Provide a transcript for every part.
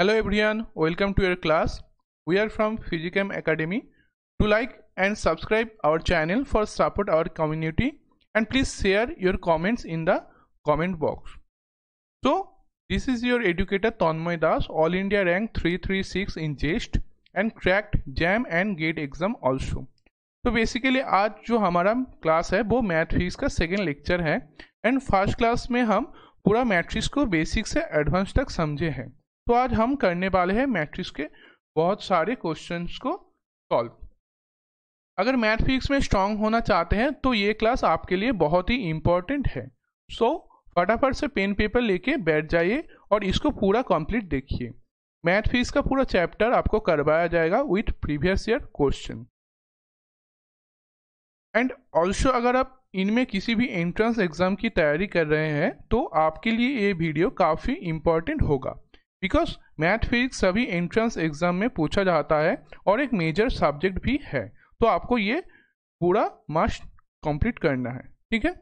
Hello everyone, welcome to your class. We are from Physicam Academy. To like and subscribe our channel for support our community and please share your comments in the comment box. So this is your educator Tanmay Das, All India rank 336 in JEST and cracked JAM and GATE exam also. तो basically आज जो हमारा class है वो matrix का second lecture है and first class में हम पूरा मैट्रिक्स को बेसिक से एडवांस तक समझे हैं तो आज हम करने वाले हैं मैट्रिक्स के बहुत सारे क्वेश्चंस को सॉल्व अगर मैथ फिजिक्स में स्ट्रांग होना चाहते हैं तो ये क्लास आपके लिए बहुत ही इंपॉर्टेंट है सो so, फटाफट से पेन पेपर लेके बैठ जाइए और इसको पूरा कंप्लीट देखिए मैथ फिजिक्स का पूरा चैप्टर आपको करवाया जाएगा with previous year question and also अगर आप इनमें किसी भी एंट्रेंस एग्जाम की तैयारी कर रहे हैं तो आपके लिए ये वीडियो काफ़ी इम्पॉर्टेंट होगा बिकॉज मैथ फिजिक्स सभी एंट्रेंस एग्जाम में पूछा जाता है और एक मेजर सब्जेक्ट भी है तो आपको ये पूरा मस्ट कंप्लीट करना है ठीक है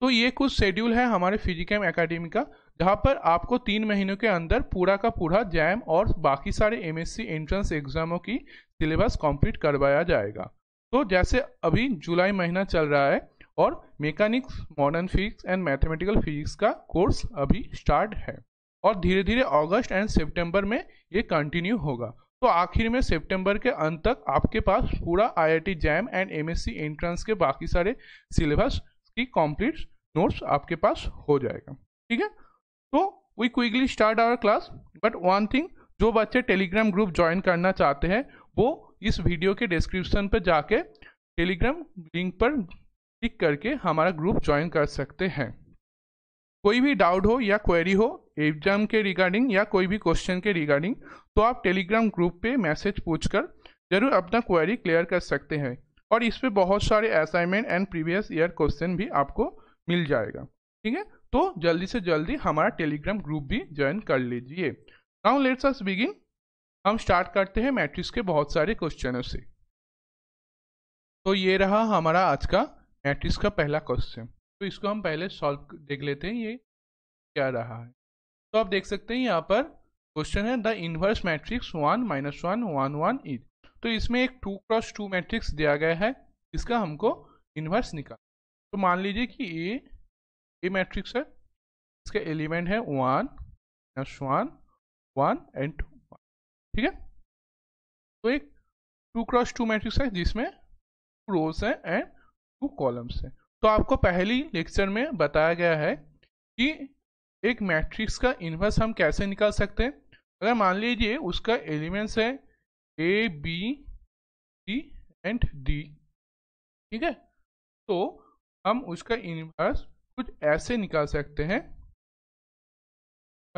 तो ये कुछ शेड्यूल है हमारे फिजिकम एकेडमी का जहाँ पर आपको तीन महीनों के अंदर पूरा का पूरा जैम और बाकी सारे एमएससी एंट्रेंस एग्जामों की सिलेबस कंप्लीट करवाया जाएगा तो जैसे अभी जुलाई महीना चल रहा है और mechanics modern physics and mathematical physics का कोर्स अभी स्टार्ट है और धीरे धीरे अगस्त एंड सितंबर में ये कंटिन्यू होगा तो आखिर में सितंबर के अंत तक आपके पास पूरा IIT JAM and MSc entrance के बाकी सारे सिलेबस की कंप्लीट नोट्स आपके पास हो जाएगा ठीक है तो we quickly start our class but one thing जो बच्चे टेलीग्राम ग्रुप ज्वाइन करना चाहते हैं वो इस वीडियो के डिस्क्रिप्शन पर जाके टेलीग्राम लिंक पर क्लिक करके हमारा ग्रुप ज्वाइन कर सकते हैं कोई भी डाउट हो या क्वेरी हो एग्जाम के रिगार्डिंग या कोई भी क्वेश्चन के रिगार्डिंग तो आप टेलीग्राम ग्रुप पे मैसेज पूछकर जरूर अपना क्वेरी क्लियर कर सकते हैं और इस पर बहुत सारे assignment and previous year question भी आपको मिल जाएगा ठीक है तो जल्दी से जल्दी हमारा टेलीग्राम ग्रुप भी ज्वाइन कर लीजिए नाउ लेट्स अस बिगिन हम स्टार्ट करते हैं मैट्रिक्स के बहुत सारे क्वेश्चनों से तो ये रहा हमारा आज का मैट्रिक्स का पहला क्वेश्चन तो इसको हम पहले सॉल्व देख लेते हैं ये क्या रहा है तो आप देख सकते हैं यहाँ पर क्वेश्चन है the inverse matrix one minus one one one is तो इसमें एक टू क्रॉस टू मैट्रिक्स दिया गया है इसका हमको इनवर्स निकाल तो मान लीजिए कि ए ए मैट्रिक्स है इसका एलिमेंट है one minus one one and two ठीक है तो एक टू क्रॉस टू मैट्रिक्स है जिसमें टू रोज है एंड टू कॉलम्स हैं तो आपको पहली लेक्चर में बताया गया है कि एक मैट्रिक्स का इन्वर्स हम कैसे निकाल सकते हैं अगर मान लीजिए उसका एलिमेंट्स है A B C and D ठीक है तो हम उसका इन्वर्स कुछ ऐसे निकाल सकते हैं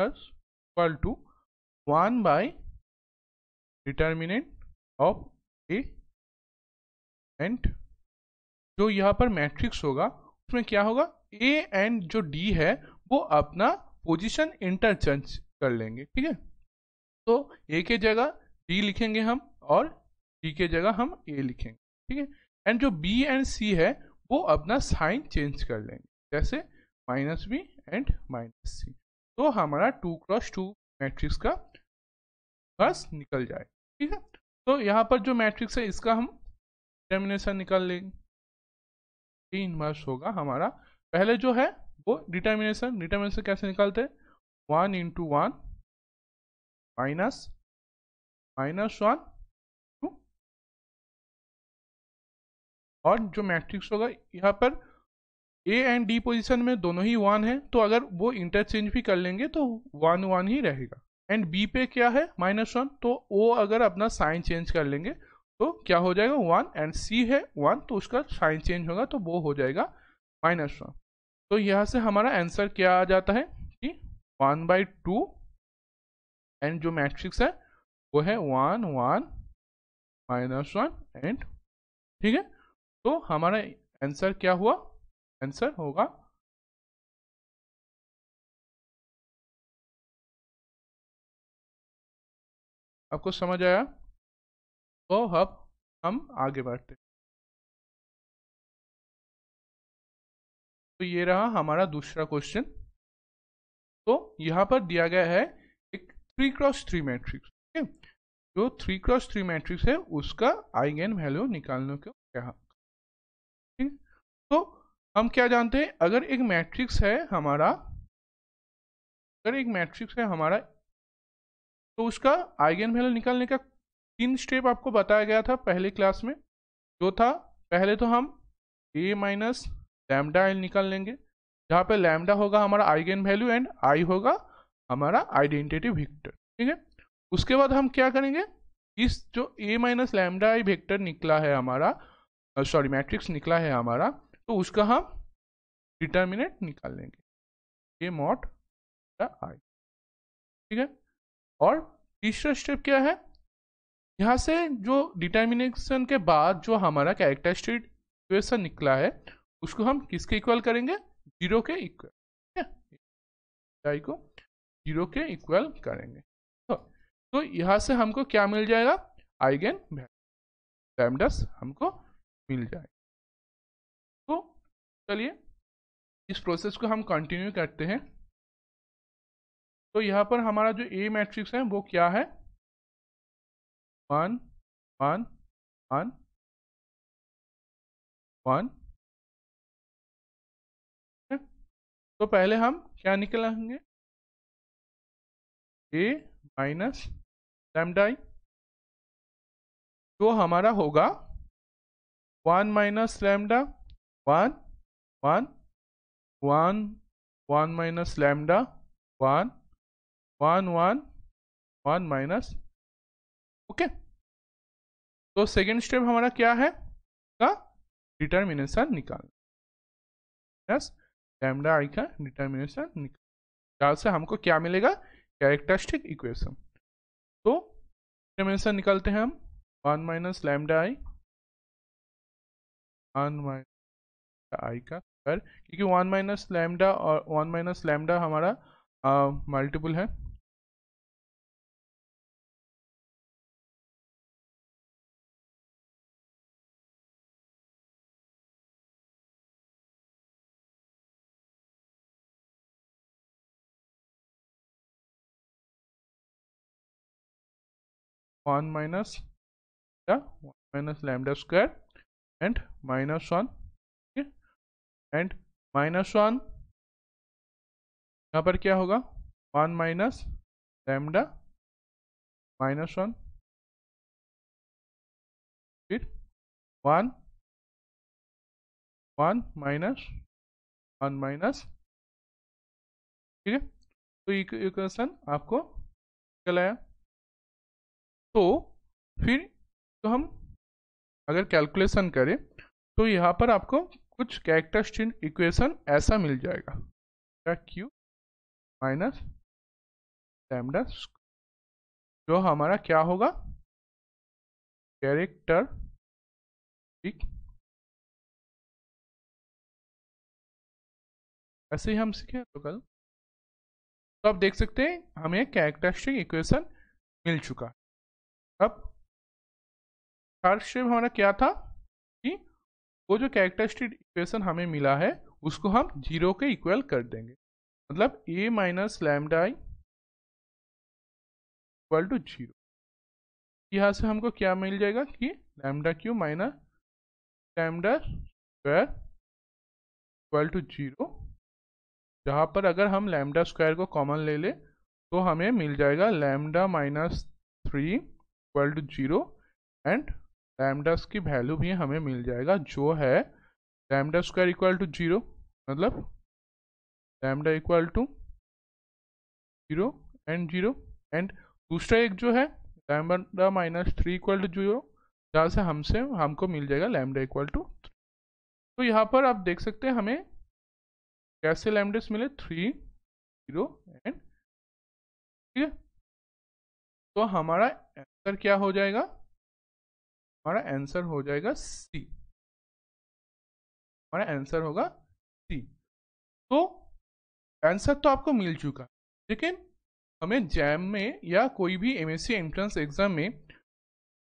equal to one by determinant of A and जो यहाँ पर मैट्रिक्स होगा उसमें क्या होगा ए एंड जो डी है वो अपना पोजीशन इंटरचेंज कर लेंगे ठीक है तो ए के जगह डी लिखेंगे हम और डी के जगह हम ए लिखेंगे ठीक है एंड जो बी एंड सी है वो अपना साइन चेंज कर लेंगे जैसे minus B and minus C तो हमारा टू क्रॉस टू मैट्रिक्स का बस निकल जाए ठीक है तो यहाँ पर जो मैट्रिक्स है इसका हम डिटर्मिनेशन निकाल लेंगे इनवर्स होगा हमारा पहले जो है वो डिटर्मिनेशन डिटर्मिनेशन कैसे निकालते हैं one into one minus minus one two और जो मैट्रिक्स होगा यहाँ पर ए एंड डी पोजीशन में दोनों ही वन है तो अगर वो इंटरचेंज भी कर लेंगे तो वन वन ही रहेगा एंड बी पे क्या है माइनस वन तो ओ अगर अपना साइन चेंज कर लेंगे तो क्या हो जाएगा वन एंड सी है वन तो उसका साइन चेंज होगा तो वो हो जाएगा माइनस वन तो यहाँ से हमारा आंसर क्या आ जाता है कि वन बाई टू एंड जो मैट्रिक्स है वो है one one minus one and ठीक है तो हमारा आंसर क्या हुआ आंसर होगा आपको समझ आया तो अब हम आगे बढ़ते हैं तो ये रहा हमारा दूसरा क्वेश्चन तो यहाँ पर दिया गया है एक थ्री क्रॉस थ्री मैट्रिक्स ठीक है जो थ्री क्रॉस थ्री मैट्रिक्स है उसका आईगेन वैल्यू निकालने को क्या ठीक तो हम क्या जानते हैं अगर एक मैट्रिक्स है हमारा अगर एक मैट्रिक्स है हमारा तो उसका आइगेन वैल्यू निकालने का तीन स्टेप आपको बताया गया था पहले क्लास में जो था पहले तो हम ए माइनस लैमडा एल निकाल लेंगे जहाँ पे लैमडा होगा हमारा आइगेन वैल्यू एंड आई होगा हमारा आइडेंटिटी वेक्टर ठीक है उसके बाद हम क्या करेंगे इस जो A minus lambda I vector निकला है हमारा सॉरी मैट्रिक्स निकला है हमारा तो उसका हम डिटर्मिनेट निकाल लेंगे ए मॉट आई ठीक है और तीसरा स्टेप क्या है यहाँ से जो डिटर्मिनेशन के बाद जो हमारा कैरेक्टरिस्टिक इक्वेशन निकला है उसको हम किसके इक्वल करेंगे जीरो के इक्वल ठीक को जीरो के इक्वल करेंगे तो, तो यहाँ से हमको क्या मिल जाएगा आइगेन वैल्यू हमको मिल जाएगा तो चलिए इस प्रोसेस को हम कंटिन्यू करते हैं तो यहाँ पर हमारा जो ए मैट्रिक्स है वो क्या है वन वन वन वन तो पहले हम क्या निकलेंगे ए माइनस लेमडाई तो हमारा होगा one minus lambda one one one one minus lambda one one one one minus okay तो सेकेंड स्टेप हमारा क्या है का डिटर्मिनेशन निकालना यस yes? लैमडा आई का डिटर्मिनेशन निकाल से हमको क्या मिलेगा कैरेक्टरिस्टिक इक्वेशन तो डिटर्मिनेशन निकालते हैं हम one minus lambda I one minus I का स्क्वायर क्योंकि वन माइनस लैमडा और वन माइनस लैमडा हमारा मल्टीपल है 1 माइनस lambda 1 minus lambda square and minus 1 minus one यहाँ पर क्या होगा one minus lambda minus one फिर one one minus one minus ठीक है तो इक्वेशन आपको चलाया तो फिर तो हम अगर कैलकुलेशन करें तो यहाँ पर आपको कुछ कैरेक्टरिस्टिक इक्वेशन ऐसा मिल जाएगा क्यू माइनस लैमडा जो हमारा क्या होगा कैरेक्टर ऐसे ही हम सीखे तो कल तो आप देख सकते हैं हमें कैरेक्टरिस्टिक इक्वेशन मिल चुका अब पार्शिव हमारा क्या था कि वो जो कैरेक्टरिस्टिक इक्वेशन हमें मिला है उसको हम जीरो के इक्वल कर देंगे मतलब A minus lambda I equal to zero यहाँ से हमको क्या मिल जाएगा कि lambda Q minus lambda square equal to zero जहाँ पर अगर हम लैमडा स्क्वायर को कॉमन ले ले तो हमें मिल जाएगा lambda minus three equal to zero and lambdas की वैल्यू भी हमें मिल जाएगा जो है lambda square equal to zero मतलब lambda equal to zero and zero and दूसरा एक जो है lambda minus three equal to zero जहाँ से हमसे हमको मिल जाएगा लैमडा इक्वल टू तो यहाँ पर आप देख सकते हैं हमें कैसे लैमडेस मिले थ्री जीरो एंड ठीक है तो हमारा आंसर क्या हो जाएगा हमारा आंसर हो जाएगा सी हमारा आंसर होगा सी तो आंसर तो आपको मिल चुका लेकिन हमें जैम में या कोई भी एमएससी एंट्रेंस एग्जाम में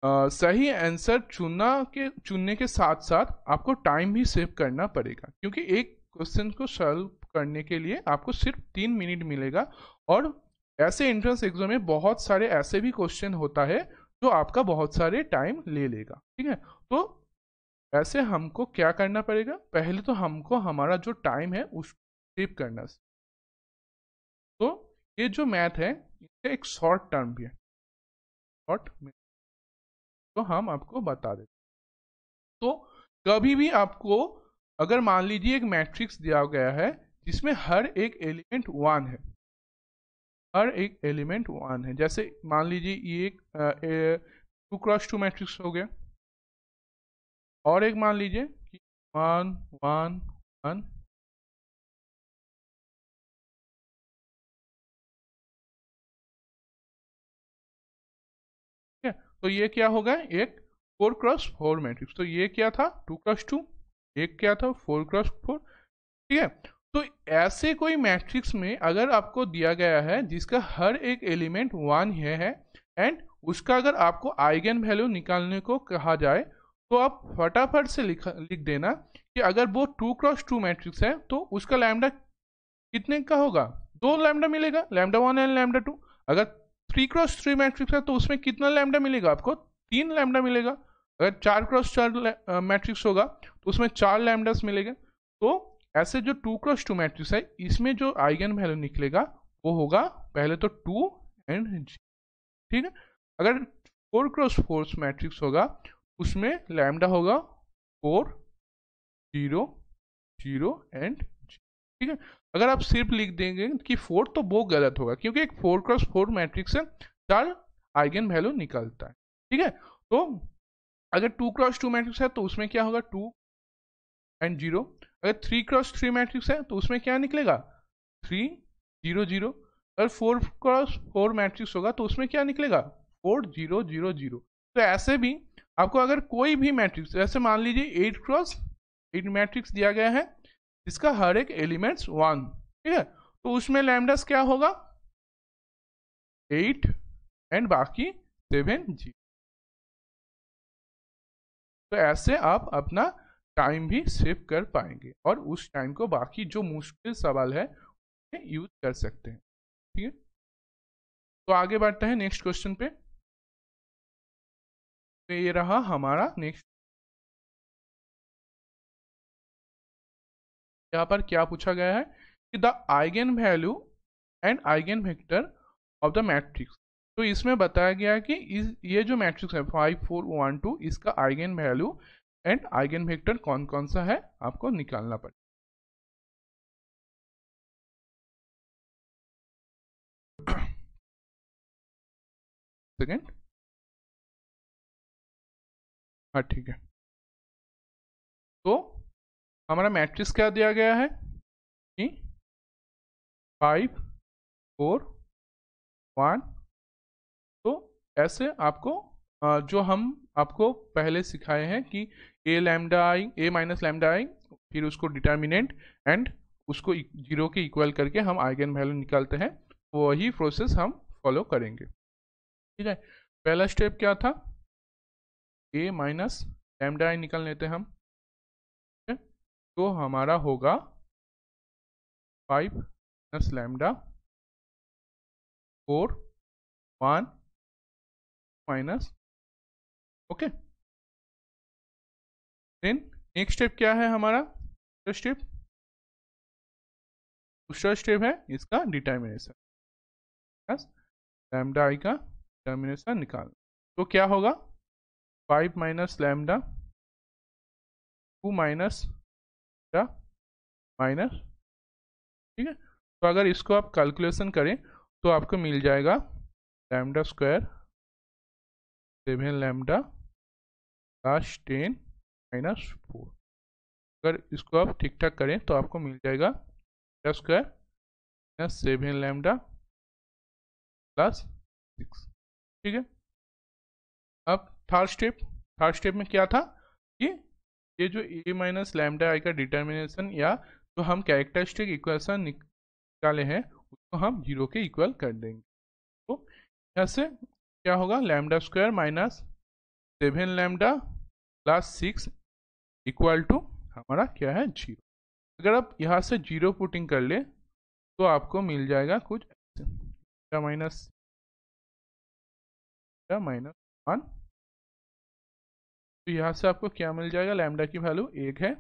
आ, सही आंसर चुनना के चुनने के साथ साथ आपको टाइम भी सेव करना पड़ेगा क्योंकि एक क्वेश्चन को सॉल्व करने के लिए आपको सिर्फ तीन मिनट मिलेगा और ऐसे एंट्रेंस एग्जाम में बहुत सारे ऐसे भी क्वेश्चन होता है जो आपका बहुत सारे टाइम ले लेगा ठीक है तो ऐसे हमको क्या करना पड़ेगा पहले तो हमको हमारा जो टाइम है उसको सेव करना तो ये जो मैथ है इसका एक शॉर्ट टर्म भी है शॉर्ट तो हम आपको बता देते तो कभी भी आपको अगर मान लीजिए एक मैट्रिक्स दिया गया है जिसमें हर एक एलिमेंट वन है हर एक एलिमेंट वन है जैसे मान लीजिए ये एक टू क्रॉस टू मैट्रिक्स हो गया और एक मान लीजिए कि वन वन वन ठीक है तो ये क्या होगा एक फोर क्रॉस फोर मैट्रिक्स तो ये क्या था टू क्रॉस टू एक क्या था फोर क्रॉस फोर ठीक है तो ऐसे कोई मैट्रिक्स में अगर आपको दिया गया है जिसका हर एक एलिमेंट वन है, है एंड उसका अगर आपको आइगन वैल्यू निकालने को कहा जाए तो आप फटाफट से लिख लिख देना कि अगर वो टू क्रॉस टू मैट्रिक्स है तो उसका लैमडा कितने का होगा दो लैमडा मिलेगा lambda one and lambda two अगर थ्री क्रॉस थ्री मैट्रिक्स है तो उसमें कितना लैमडा मिलेगा आपको तीन लैमडा मिलेगा अगर चार क्रॉस चार मैट्रिक्स होगा तो उसमें चार लैमडास मिलेगा तो ऐसे जो टू क्रॉस टू मैट्रिक्स है इसमें जो आइगन वैल्यू निकलेगा वो होगा पहले तो टू एंड जी ठीक है अगर फोर क्रॉस फोर मैट्रिक्स होगा उसमें लैमडा होगा फोर जीरो जीरो एंड जी ठीक है अगर आप सिर्फ लिख देंगे कि फोर तो वो गलत होगा क्योंकि एक फोर क्रॉस फोर मैट्रिक्स है चार आइगन वैल्यू निकलता है ठीक है तो अगर टू क्रॉस टू मैट्रिक्स है तो उसमें क्या होगा टू एंड जीरो अगर थ्री क्रॉस थ्री मैट्रिक्स है तो उसमें क्या निकलेगा थ्री जीरो जीरो अगर फोर क्रॉस फोर मैट्रिक्स होगा तो उसमें क्या निकलेगा फोर जीरो जीरो जीरो तो ऐसे भी आपको अगर कोई भी मैट्रिक्स जैसे तो मान लीजिए एट क्रॉस एट मैट्रिक्स दिया गया है इसका हर एक एलिमेंट्स वन ठीक है तो उसमें लैमडस क्या होगा एट एंड बाकी सेवन जी तो ऐसे आप अपना टाइम भी सेव कर पाएंगे और उस टाइम को बाकी जो मुश्किल सवाल है उन्हें यूज कर सकते हैं ठीक है तो आगे बढ़ते हैं नेक्स्ट क्वेश्चन पे तो ये रहा हमारा नेक्स्ट यहाँ पर क्या पूछा गया है कि the eigen value and eigen vector of the matrix तो इसमें बताया गया है कि इस ये जो मैट्रिक्स है फाइव फोर वन टू इसका eigen value and eigen vector कौन कौन सा है आपको निकालना पड़ेगा सेकेंड हाँ ठीक है तो हमारा मैट्रिक्स क्या दिया गया है कि फाइव फोर वन तो ऐसे आपको जो हम आपको पहले सिखाए हैं कि A lambda I A minus lambda I फिर उसको डिटर्मिनेंट एंड उसको जीरो e, के इक्वल करके हम आइगन वैल्यू निकालते हैं वही प्रोसेस हम फॉलो करेंगे ठीक है पहला स्टेप क्या था ए माइनस लैमडा आई निकाल लेते हम तो हमारा होगा five minus lambda four one minus okay then next step क्या है हमारा दूसरा स्टेप दूसरा स्टेप है इसका डिटर्मिनेशन लैमडा आई का डिटर्मिनेशन निकाल तो क्या होगा five minus lambda two minus minus ठीक है तो अगर इसको आप कैलकुलेशन करें तो आपको मिल जाएगा lambda square seven lambda plus ten minus four अगर इसको आप ठीक ठाक करें तो आपको मिल जाएगा theta square minus seven lambda plus six ठीक है अब थर्ड स्टेप थर्ड स्टेप में क्या था कि ये जो ए माइनस लैमडा आई का डिटर्मिनेशन या जो हम कैरेक्टरिस्टिक इक्वेशन निकाले हैं उसको हम जीरो के इक्वल कर देंगे तो यहाँ से क्या होगा lambda square minus seven lambda plus six equal to हमारा क्या है जीरो अगर आप यहाँ से जीरो पुटिंग कर ले तो आपको मिल जाएगा कुछ माइनस माइनस वन तो यहाँ से आपको क्या मिल जाएगा लैमडा की वैल्यू एक है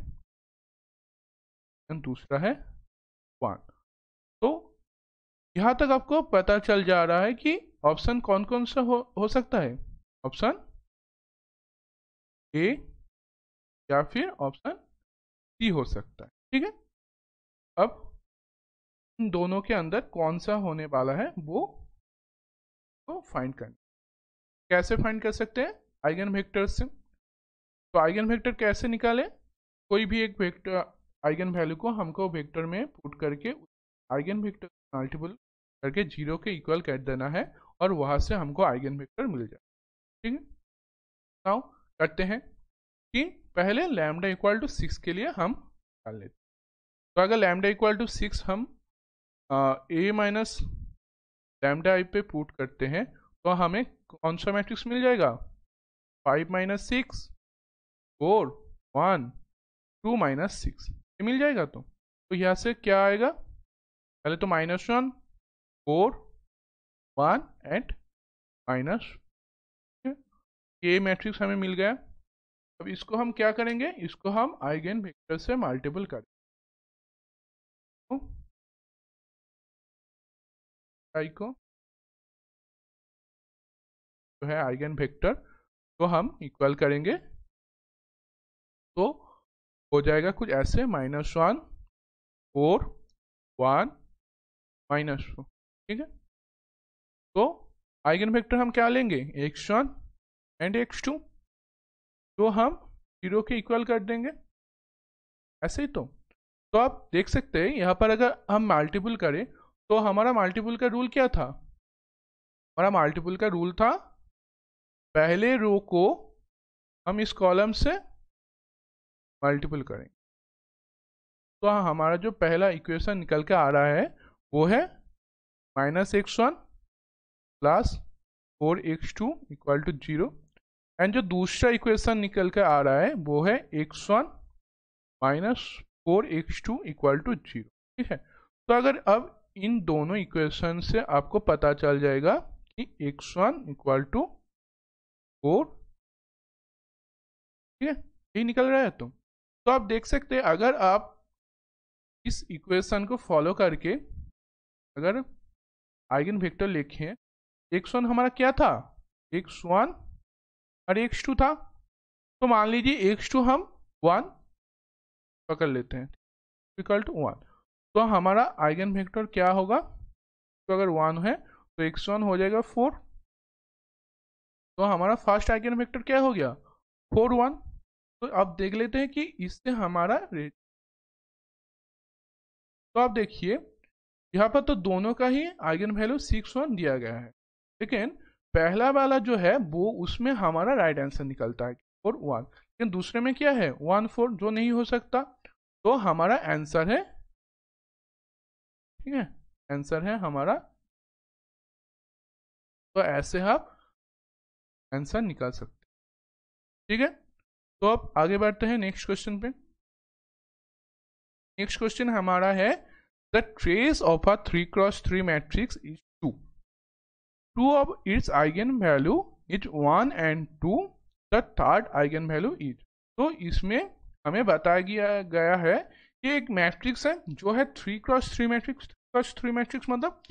दूसरा है वन तो यहाँ तक आपको पता चल जा रहा है कि ऑप्शन कौन कौन सा हो, हो सकता है ऑप्शन ए या फिर ऑप्शन सी हो सकता है ठीक है अब इन दोनों के अंदर कौन सा होने वाला है वो को फाइंड कर कैसे फाइंड कर सकते हैं आइगन वेक्टर से तो आइगन वेक्टर कैसे निकालें कोई भी एक वेक्टर आइगन वैल्यू को हमको वेक्टर में पुट करके आइगन वेक्टर मल्टीपल करके जीरो के इक्वल कर देना है और वहां से हमको आइगन वेक्टर मिल जाए ठीक है करते हैं कि पहले लैमडा इक्वल टू सिक्स के लिए हम निकाल लेते तो अगर लैमडा इक्वल टू सिक्स हम ए माइनस लैमडा आई पे पुट करते हैं तो हमें कौन सा मैट्रिक्स मिल जाएगा five minus six four one two minus six ये मिल जाएगा तो तो यहाँ से क्या आएगा पहले तो minus one four one and minus ये मैट्रिक्स हमें मिल गया अब इसको हम क्या करेंगे इसको हम आइगेन वेक्टर से मल्टीपल करेंगे आई को जो है आइगेन वेक्टर को हम इक्वल करेंगे तो हो जाएगा कुछ ऐसे minus one four one minus four ठीक है तो आइगन वेक्टर हम क्या लेंगे x one and x two तो हम जीरो के इक्वल कर देंगे ऐसे ही तो तो आप देख सकते हैं यहाँ पर अगर हम मल्टीपल करें तो हमारा मल्टीपल का रूल क्या था हमारा मल्टीपल का रूल था पहले रो को हम इस कॉलम से मल्टीपल करें तो हाँ हमारा जो पहला इक्वेशन निकल के आ रहा है वो है minus x one plus four x two equal to zero and जो दूसरा इक्वेशन निकल कर आ रहा है वो है x one minus four x two equal to zero ठीक है तो अगर अब इन दोनों इक्वेशन से आपको पता चल जाएगा कि x one equal to four ठीक है यही निकल रहा है तो तो आप देख सकते हैं अगर आप इस इक्वेशन को फॉलो करके अगर आइगन वेक्टर लिखें एक्स वन हमारा क्या था एक्स वन और एक्स टू था तो मान लीजिए एक्स टू हम वन पकड़ लेते हैं इक्वल टू वन तो हमारा आइगन वेक्टर क्या होगा तो अगर वन है तो एक्स वन हो जाएगा फोर तो हमारा फर्स्ट आइगन वेक्टर क्या हो गया फोर वन तो अब देख लेते हैं कि इससे हमारा रेट तो आप देखिए यहाँ पर तो दोनों का ही आइगन वैल्यू सिक्स वन दिया गया है लेकिन पहला वाला जो है वो उसमें हमारा राइट आंसर निकलता है फोर वन लेकिन दूसरे में क्या है वन फोर जो नहीं हो सकता तो हमारा आंसर है ठीक है आंसर है हमारा तो ऐसे आप आंसर निकाल सकते ठीक है तो आप आगे बढ़ते हैं नेक्स्ट क्वेश्चन पे नेक्स्ट क्वेश्चन हमारा है the trace of a three cross three matrix is two of its eigenvalue is one and two the third eigen value is तो इसमें हमें बताया गया गया है कि एक मैट्रिक्स है जो है three cross three matrix cross three matrix मतलब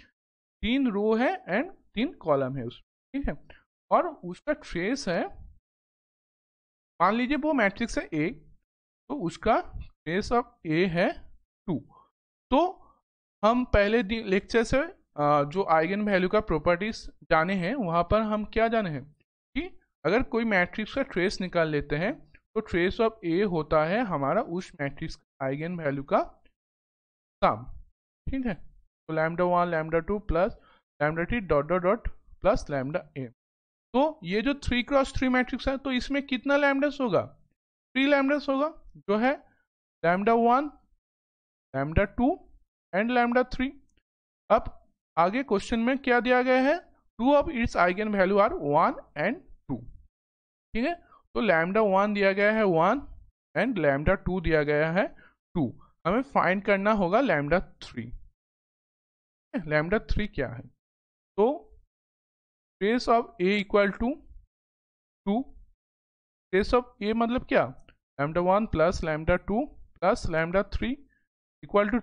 तीन रो है एंड तीन कॉलम है उसमें ठीक है और उसका ट्रेस है मान लीजिए वो मैट्रिक्स है ए तो उसका ट्रेस ऑफ ए है टू तो हम पहले लेक्चर से जो आइगन वैल्यू का प्रॉपर्टीज जाने हैं वहाँ पर हम क्या जाने हैं कि अगर कोई मैट्रिक्स का ट्रेस निकाल लेते हैं तो ट्रेस ऑफ ए होता है हमारा उस मैट्रिक्स आइगन वैल्यू का सम ठीक है तो lambda one lambda two plus lambda three dot dot dot plus lambda A तो ये जो थ्री क्रॉस थ्री मैट्रिक्स है तो इसमें कितना लैमडस होगा थ्री लैमडस होगा जो है lambda one lambda two and lambda three अब आगे क्वेश्चन में क्या दिया गया है two of its eigen value are one and two ठीक है तो लैमडा वन दिया गया है वन एंड लैमडा टू दिया गया है टू हमें फाइंड करना होगा लैमडा थ्री लैमडा थ्री क्या है तो trace of A equal to two trace of A मतलब क्या lambda one plus lambda two plus lambda three equal to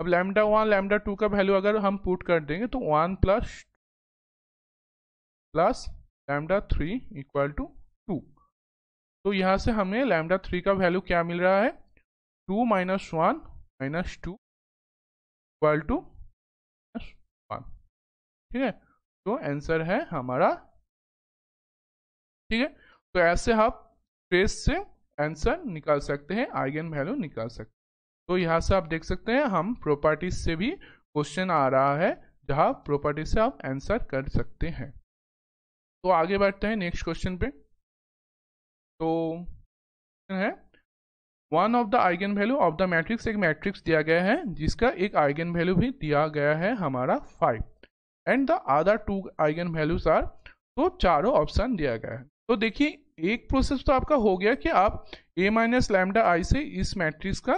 अब लैमडा वन लैमडा टू का वैल्यू अगर हम पुट कर देंगे तो one plus plus lambda three equal to two तो यहाँ से हमें लैमडा थ्री का वैल्यू क्या मिल रहा है two minus one minus two equal to one ठीक है तो आंसर है हमारा ठीक है तो ऐसे आप हाँ ट्रेस से आंसर निकाल सकते हैं आइगन वैल्यू निकाल सकते हैं तो यहाँ से आप देख सकते हैं हम प्रॉपर्टीज से भी क्वेश्चन आ रहा है जहाँ प्रॉपर्टीज से आप आंसर कर सकते हैं तो आगे बढ़ते हैं नेक्स्ट क्वेश्चन पे तो है one of the eigen value of the matrix एक मैट्रिक्स दिया गया है जिसका एक आइगन वैल्यू भी दिया गया है हमारा five and the other two eigen values are तो चारों ऑप्शन दिया गया है तो देखिए एक प्रोसेस तो आपका हो गया कि आप ए माइनस लैमडा आई से इस मैट्रिक्स का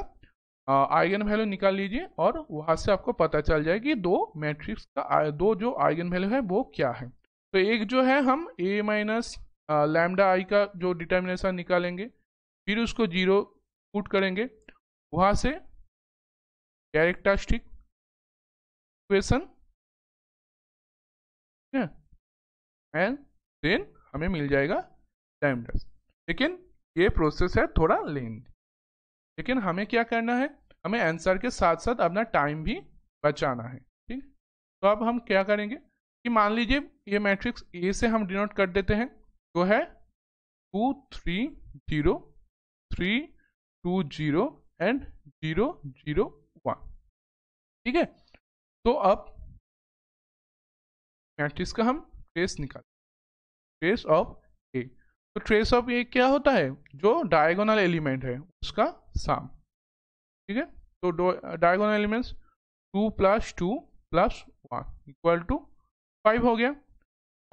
आइगन वैल्यू निकाल लीजिए और वहाँ से आपको पता चल जाए कि दो मैट्रिक्स का दो जो आइगन वैल्यू है वो क्या है तो एक जो है हम ए माइनस लैमडा आई का जो डिटर्मिनेशन निकालेंगे फिर उसको जीरो पुट करेंगे वहाँ से कैरेक्टरिस्टिक इक्वेशन एंड देन हमें मिल जाएगा लैमडा लेकिन ये प्रोसेस है थोड़ा लेंथ लेकिन हमें क्या करना है हमें आंसर के साथ साथ अपना टाइम भी बचाना है ठीक तो अब हम क्या करेंगे कि मान लीजिए ये मैट्रिक्स ए से हम डिनोट कर देते हैं जो तो है two three zero three two zero and zero zero one ठीक है तो अब मैट्रिक्स का हम ट्रेस निकाल ट्रेस ऑफ ए तो ट्रेस ऑफ ए क्या होता है जो डायगोनल एलिमेंट है उसका साम ठीक है तो diagonal elements two plus two plus one equal to five हो गया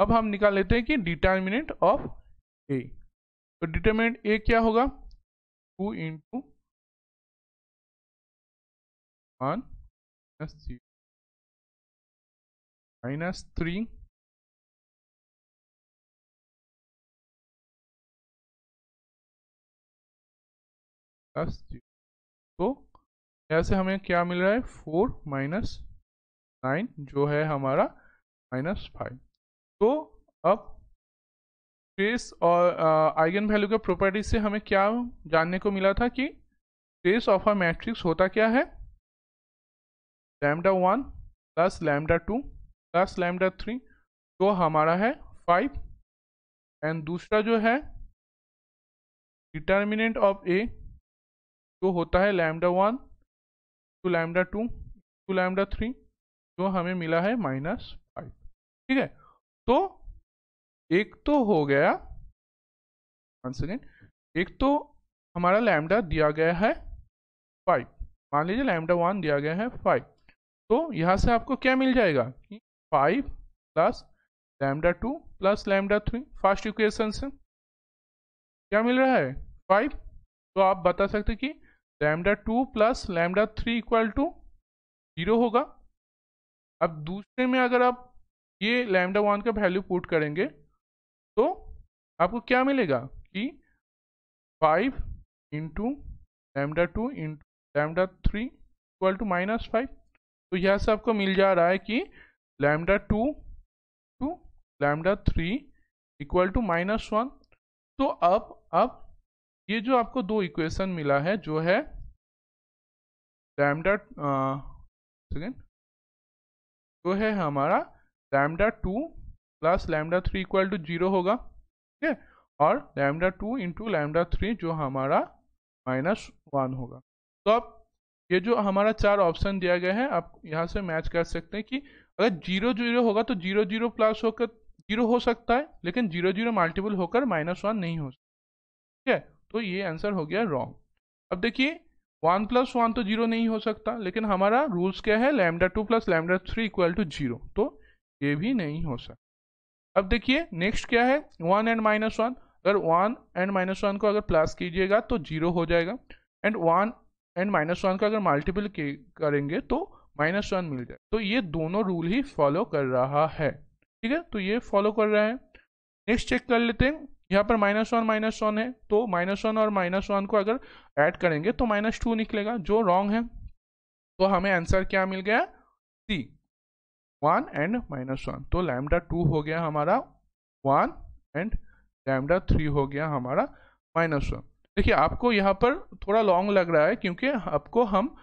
अब हम निकाल लेते हैं कि डिटर्मिनेंट ऑफ ए तो डिटर्मिनेंट ए क्या होगा two into one minus three minus three plus तो यहाँ से हमें क्या मिल रहा है फोर माइनस नाइन जो है हमारा माइनस फाइव तो अब ट्रेस और आइगन वैल्यू के प्रॉपर्टी से हमें क्या जानने को मिला था कि ट्रेस ऑफ अ मैट्रिक्स होता क्या है lambda one plus lambda two plus lambda three तो हमारा है फाइव एंड दूसरा जो है डिटर्मिनेंट ऑफ ए जो होता है lambda one to lambda two to lambda three जो हमें मिला है माइनस फाइव ठीक है तो एक तो हो गया वन सेकेंड एक तो हमारा लैमडा दिया गया है फाइव मान लीजिए लैमडा वन दिया गया है फाइव तो यहाँ से आपको क्या मिल जाएगा कि five plus lambda two plus lambda three first equation से क्या मिल रहा है फाइव तो आप बता सकते कि lambda two plus lambda three equal to zero होगा अब दूसरे में अगर आप ये लैमडा वन का वैल्यू पुट करेंगे तो आपको क्या मिलेगा कि five into lambda two into lambda three equal to minus five तो यह से आपको मिल जा रहा है कि lambda two to lambda three equal to minus one तो अब आप ये जो आपको दो इक्वेशन मिला है जो है लैम्डा सेकेंड जो है हमारा lambda two plus lambda three equal to zero होगा ठीक है और lambda two into lambda three जो हमारा माइनस वन होगा तो आप ये जो हमारा चार ऑप्शन दिया गया है आप यहाँ से मैच कर सकते हैं कि अगर जीरो जीरो होगा तो जीरो जीरो प्लस होकर जीरो हो सकता है लेकिन जीरो जीरो मल्टीपल होकर माइनस वन नहीं हो सकता ठीक है तो ये आंसर हो गया रॉन्ग अब देखिए वन प्लस वन तो जीरो नहीं हो सकता लेकिन हमारा रूल्स क्या है lambda two plus lambda three equal to zero तो ये भी नहीं हो सकता अब देखिए नेक्स्ट क्या है वन एंड माइनस वन अगर वन एंड माइनस वन को अगर प्लस कीजिएगा तो जीरो हो जाएगा and one and minus one का अगर मल्टीपल करेंगे तो माइनस वन मिल जाए तो ये दोनों रूल ही फॉलो कर रहा है ठीक है तो ये फॉलो कर रहा है नेक्स्ट चेक कर लेते हैं यहाँ पर माइनस वन माइनस वन है तो माइनस वन और माइनस वन को अगर ऐड करेंगे तो माइनस टू निकलेगा जो रॉन्ग है तो हमें आंसर क्या मिल गया C one and minus one तो लैमडा टू हो गया हमारा वन एंड लैमडा थ्री हो गया हमारा माइनस वन देखिए आपको यहाँ पर थोड़ा लॉन्ग लग रहा है क्योंकि आपको हम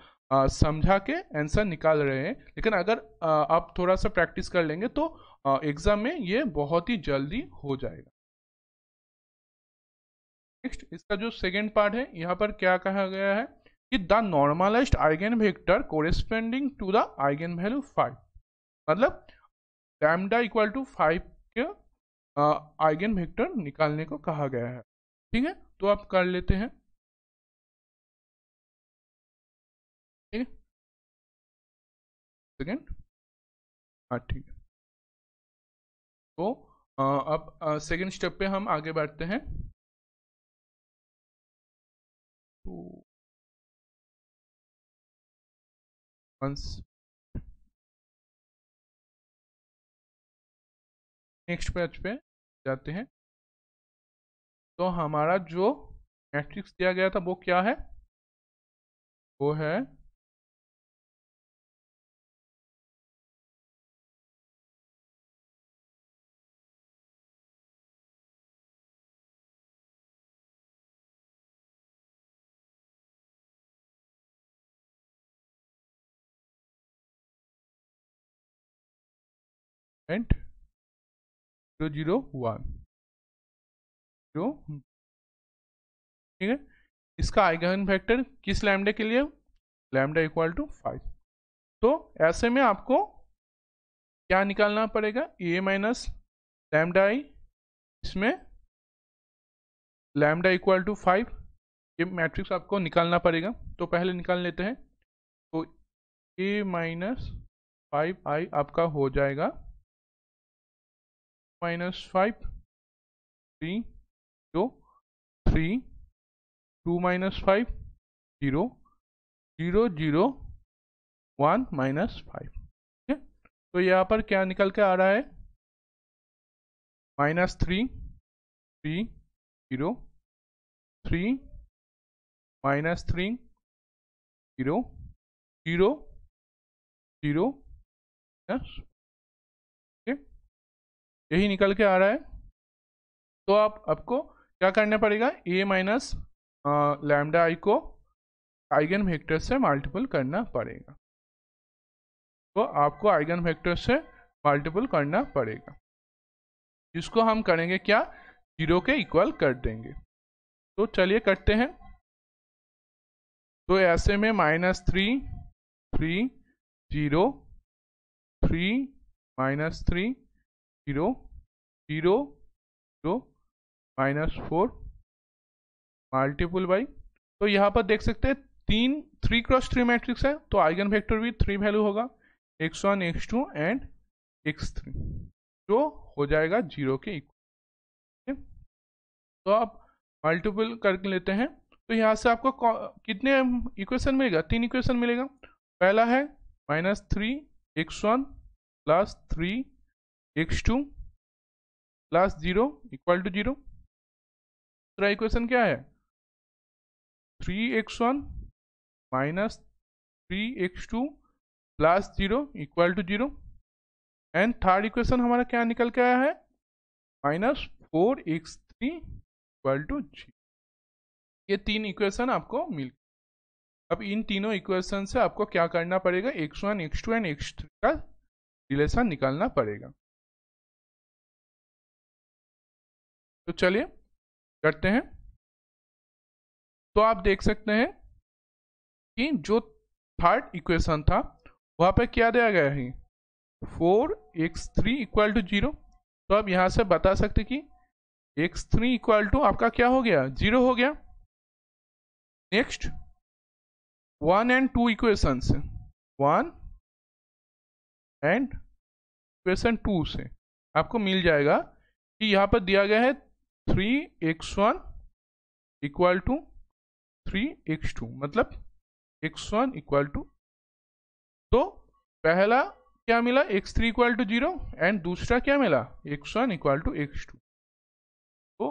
समझा के आंसर निकाल रहे हैं लेकिन अगर आ, आप थोड़ा सा प्रैक्टिस कर लेंगे तो एग्ज़ाम में ये बहुत ही जल्दी हो जाएगा नेक्स्ट इसका जो सेकेंड पार्ट है यहाँ पर क्या कहा गया है कि the normalise eigen vector corresponding to the eigen value five मतलब लैमडा इक्वल टू फाइव के आइगन वेक्टर निकालने को कहा गया है ठीक है तो आप कर लेते हैं ठीक है सेकेंड हाँ ठीक है तो अब सेकेंड स्टेप पे हम आगे बढ़ते हैं तो once नेक्स्ट पेज पे जाते हैं तो हमारा जो मैट्रिक्स दिया गया था वो क्या है वो है एंड जीरो जीरो वन जो ठीक है इसका आइगन फैक्टर किस लैमडे के लिए लैमडा इक्वल टू फाइव तो ऐसे में आपको क्या निकालना पड़ेगा ए माइनस लैमडा आई इसमें लैमडा इक्वल टू फाइव ये मैट्रिक्स आपको निकालना पड़ेगा तो पहले निकाल लेते हैं तो ए माइनस फाइव आई आपका हो जाएगा minus five three zero three two minus five zero zero zero one minus five ठीक है तो यहाँ पर क्या निकल के आ रहा है minus three three zero three minus three zero zero zero यही निकल के आ रहा है तो आप आपको क्या करना पड़ेगा ए माइनस लैमडा आई को आइगन वेक्टर से मल्टीपल करना पड़ेगा तो आपको आइगन वेक्टर से मल्टीपल करना पड़ेगा जिसको हम करेंगे क्या जीरो के इक्वल कर देंगे तो चलिए करते हैं तो ऐसे में minus three three zero three minus three zero zero zero minus four multiple by तो यहाँ पर देख सकते हैं तीन थ्री क्रॉस थ्री मैट्रिक्स है तो आइगन वेक्टर भी थ्री वैल्यू होगा x one x two and x three जो हो जाएगा जीरो के इक्वल तो आप मल्टीपल कर लेते हैं तो यहाँ से आपको कितने इक्वेशन मिलेगा तीन इक्वेशन मिलेगा पहला है minus three x one plus three x two plus zero equal to zero दूसरा इक्वेशन क्या है three x one minus three x two plus zero equal to zero and third equation हमारा क्या निकल के आया है minus four x three equal to zero ये तीन इक्वेशन आपको मिल अब इन तीनों इक्वेशन से आपको क्या करना पड़ेगा x one x two and x three का रिलेशन निकालना पड़ेगा तो चलिए करते हैं तो आप देख सकते हैं कि जो थर्ड इक्वेशन था वहाँ पे क्या दिया गया है four x three equal to zero तो आप यहाँ से बता सकते कि एक्स थ्री इक्वल टू आपका क्या हो गया जीरो हो गया next one and two equation से वन एंड इक्वेशन टू से आपको मिल जाएगा कि यहाँ पर दिया गया है three x one equal to three x two मतलब एक्स वन इक्वल टू तो पहला क्या मिला x three equal to zero and दूसरा क्या मिला x one equal to x two तो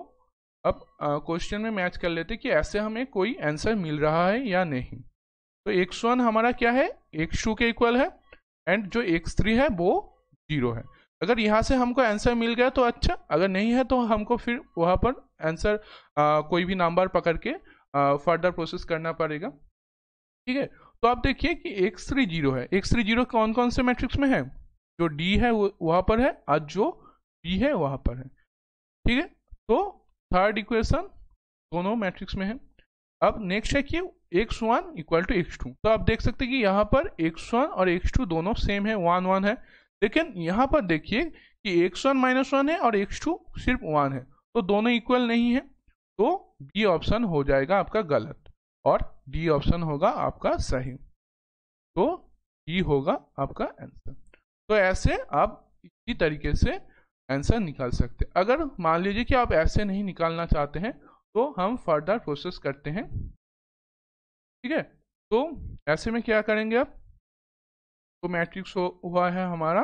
अब क्वेश्चन में मैच कर लेते कि ऐसे हमें कोई आंसर मिल रहा है या नहीं तो एक्स वन हमारा क्या है एक्स टू के इक्वल है एंड जो एक्स थ्री है वो जीरो है अगर यहाँ से हमको आंसर मिल गया तो अच्छा अगर नहीं है तो हमको फिर वहाँ पर आंसर कोई भी नंबर पकड़ के फर्दर प्रोसेस करना पड़ेगा ठीक है तो आप देखिए कि एक्स थ्री जीरो है एक्स थ्री जीरो कौन कौन से मैट्रिक्स में है जो डी है वो वहाँ पर है और जो बी है वहाँ पर है ठीक है तो थर्ड इक्वेशन दोनों मैट्रिक्स में है अब नेक्स्ट है कि x one equal to x two तो आप देख सकते हैं कि यहाँ पर एक्स वन और एक्स टू दोनों सेम है वन वन है लेकिन यहाँ पर देखिए कि एक्स वन माइनस वन है और एक्स टू सिर्फ वन है तो दोनों इक्वल नहीं है तो बी ऑप्शन हो जाएगा आपका गलत और डी ऑप्शन होगा आपका सही तो डी e होगा आपका आंसर तो ऐसे आप इसी तरीके से आंसर निकाल सकते अगर मान लीजिए कि आप ऐसे नहीं निकालना चाहते हैं तो हम फर्दर प्रोसेस करते हैं ठीक है तो ऐसे में क्या करेंगे आप तो मैट्रिक्स हुआ है हमारा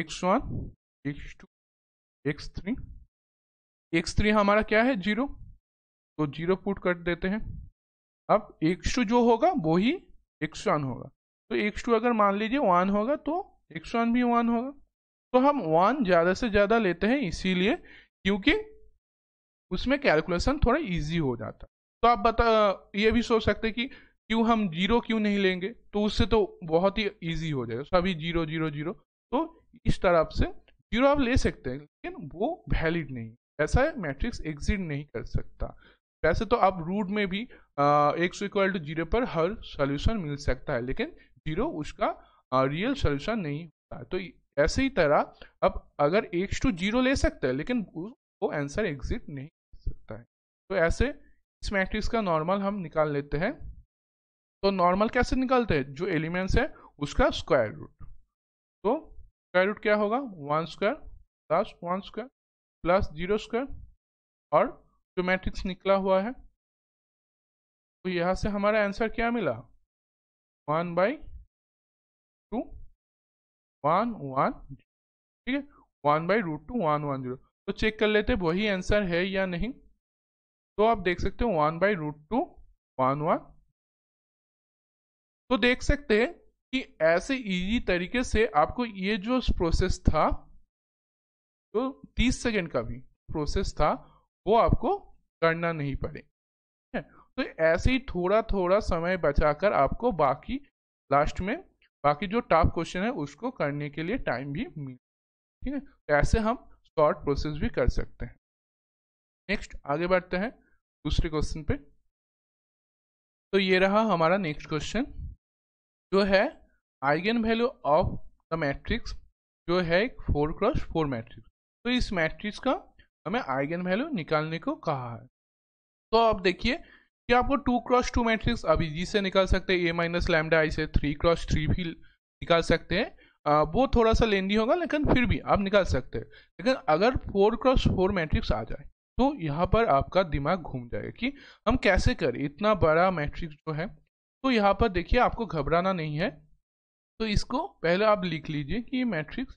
x one x two x three x three हमारा क्या है जीरो तो जीरो पुट कर देते हैं अब एक्स टू जो होगा वो ही एक्स वन होगा तो एक्स टू अगर मान लीजिए वन होगा तो एक्स वन भी वन होगा तो हम वन ज़्यादा से ज़्यादा लेते हैं इसीलिए क्योंकि उसमें कैलकुलेशन थोड़ा इजी हो जाता तो आप बता ये भी सोच सकते कि क्यों हम जीरो क्यों नहीं लेंगे तो उससे तो बहुत ही ईजी हो जाएगा सभी जीरो जीरो जीरो तो इस तरफ से जीरो आप ले सकते हैं लेकिन वो वैलिड नहीं ऐसा है मैट्रिक्स एग्जिट नहीं कर सकता वैसे तो आप रूट में भी एक इक्वल टू जीरो पर हर सोल्यूशन मिल सकता है लेकिन जीरो उसका रियल सोल्यूशन नहीं होता है तो ऐसे ही तरह अब अगर एक्स टू जीरो ले सकते हैं लेकिन वो आंसर एग्जिट नहीं कर सकता है तो ऐसे इस मैट्रिक्स का नॉर्मल हम निकाल लेते हैं तो नॉर्मल कैसे निकलते हैं जो एलिमेंट्स है उसका स्क्वायर रूट तो स्क्वायर रूट क्या होगा one square plus one square plus zero square और जो मैट्रिक्स निकला हुआ है तो यहाँ से हमारा आंसर क्या मिला one by two one one ठीक है one by root two one one zero तो चेक कर लेते वही आंसर है या नहीं तो आप देख सकते हो one by root two one one तो देख सकते हैं कि ऐसे इजी तरीके से आपको ये जो प्रोसेस था जो तो 30 सेकेंड का भी प्रोसेस था वो आपको करना नहीं पड़े तो ऐसे ही थोड़ा थोड़ा समय बचाकर आपको बाकी लास्ट में बाकी जो टॉप क्वेश्चन है उसको करने के लिए टाइम भी मिले ठीक है तो ऐसे हम शॉर्ट प्रोसेस भी कर सकते हैं नेक्स्ट आगे बढ़ते हैं दूसरे क्वेश्चन पे तो ये रहा हमारा नेक्स्ट क्वेश्चन जो है eigen value of the matrix जो है एक फोर क्रॉस फोर मैट्रिक्स तो इस मैट्रिक्स का हमें आइगन वैल्यू निकालने को कहा है तो अब देखिए कि आपको टू क्रॉस टू मैट्रिक्स अभी जी से निकाल सकते हैं ए माइनस लैमडा आई से थ्री क्रॉस थ्री भी निकाल सकते हैं वो थोड़ा सा लेंदी होगा लेकिन फिर भी आप निकाल सकते हैं लेकिन अगर फोर क्रॉस फोर मैट्रिक्स आ जाए तो यहाँ पर आपका दिमाग घूम जाएगा कि हम कैसे करें इतना बड़ा मैट्रिक्स जो है तो यहाँ पर देखिए आपको घबराना नहीं है तो इसको पहले आप लिख लीजिए कि ये matrix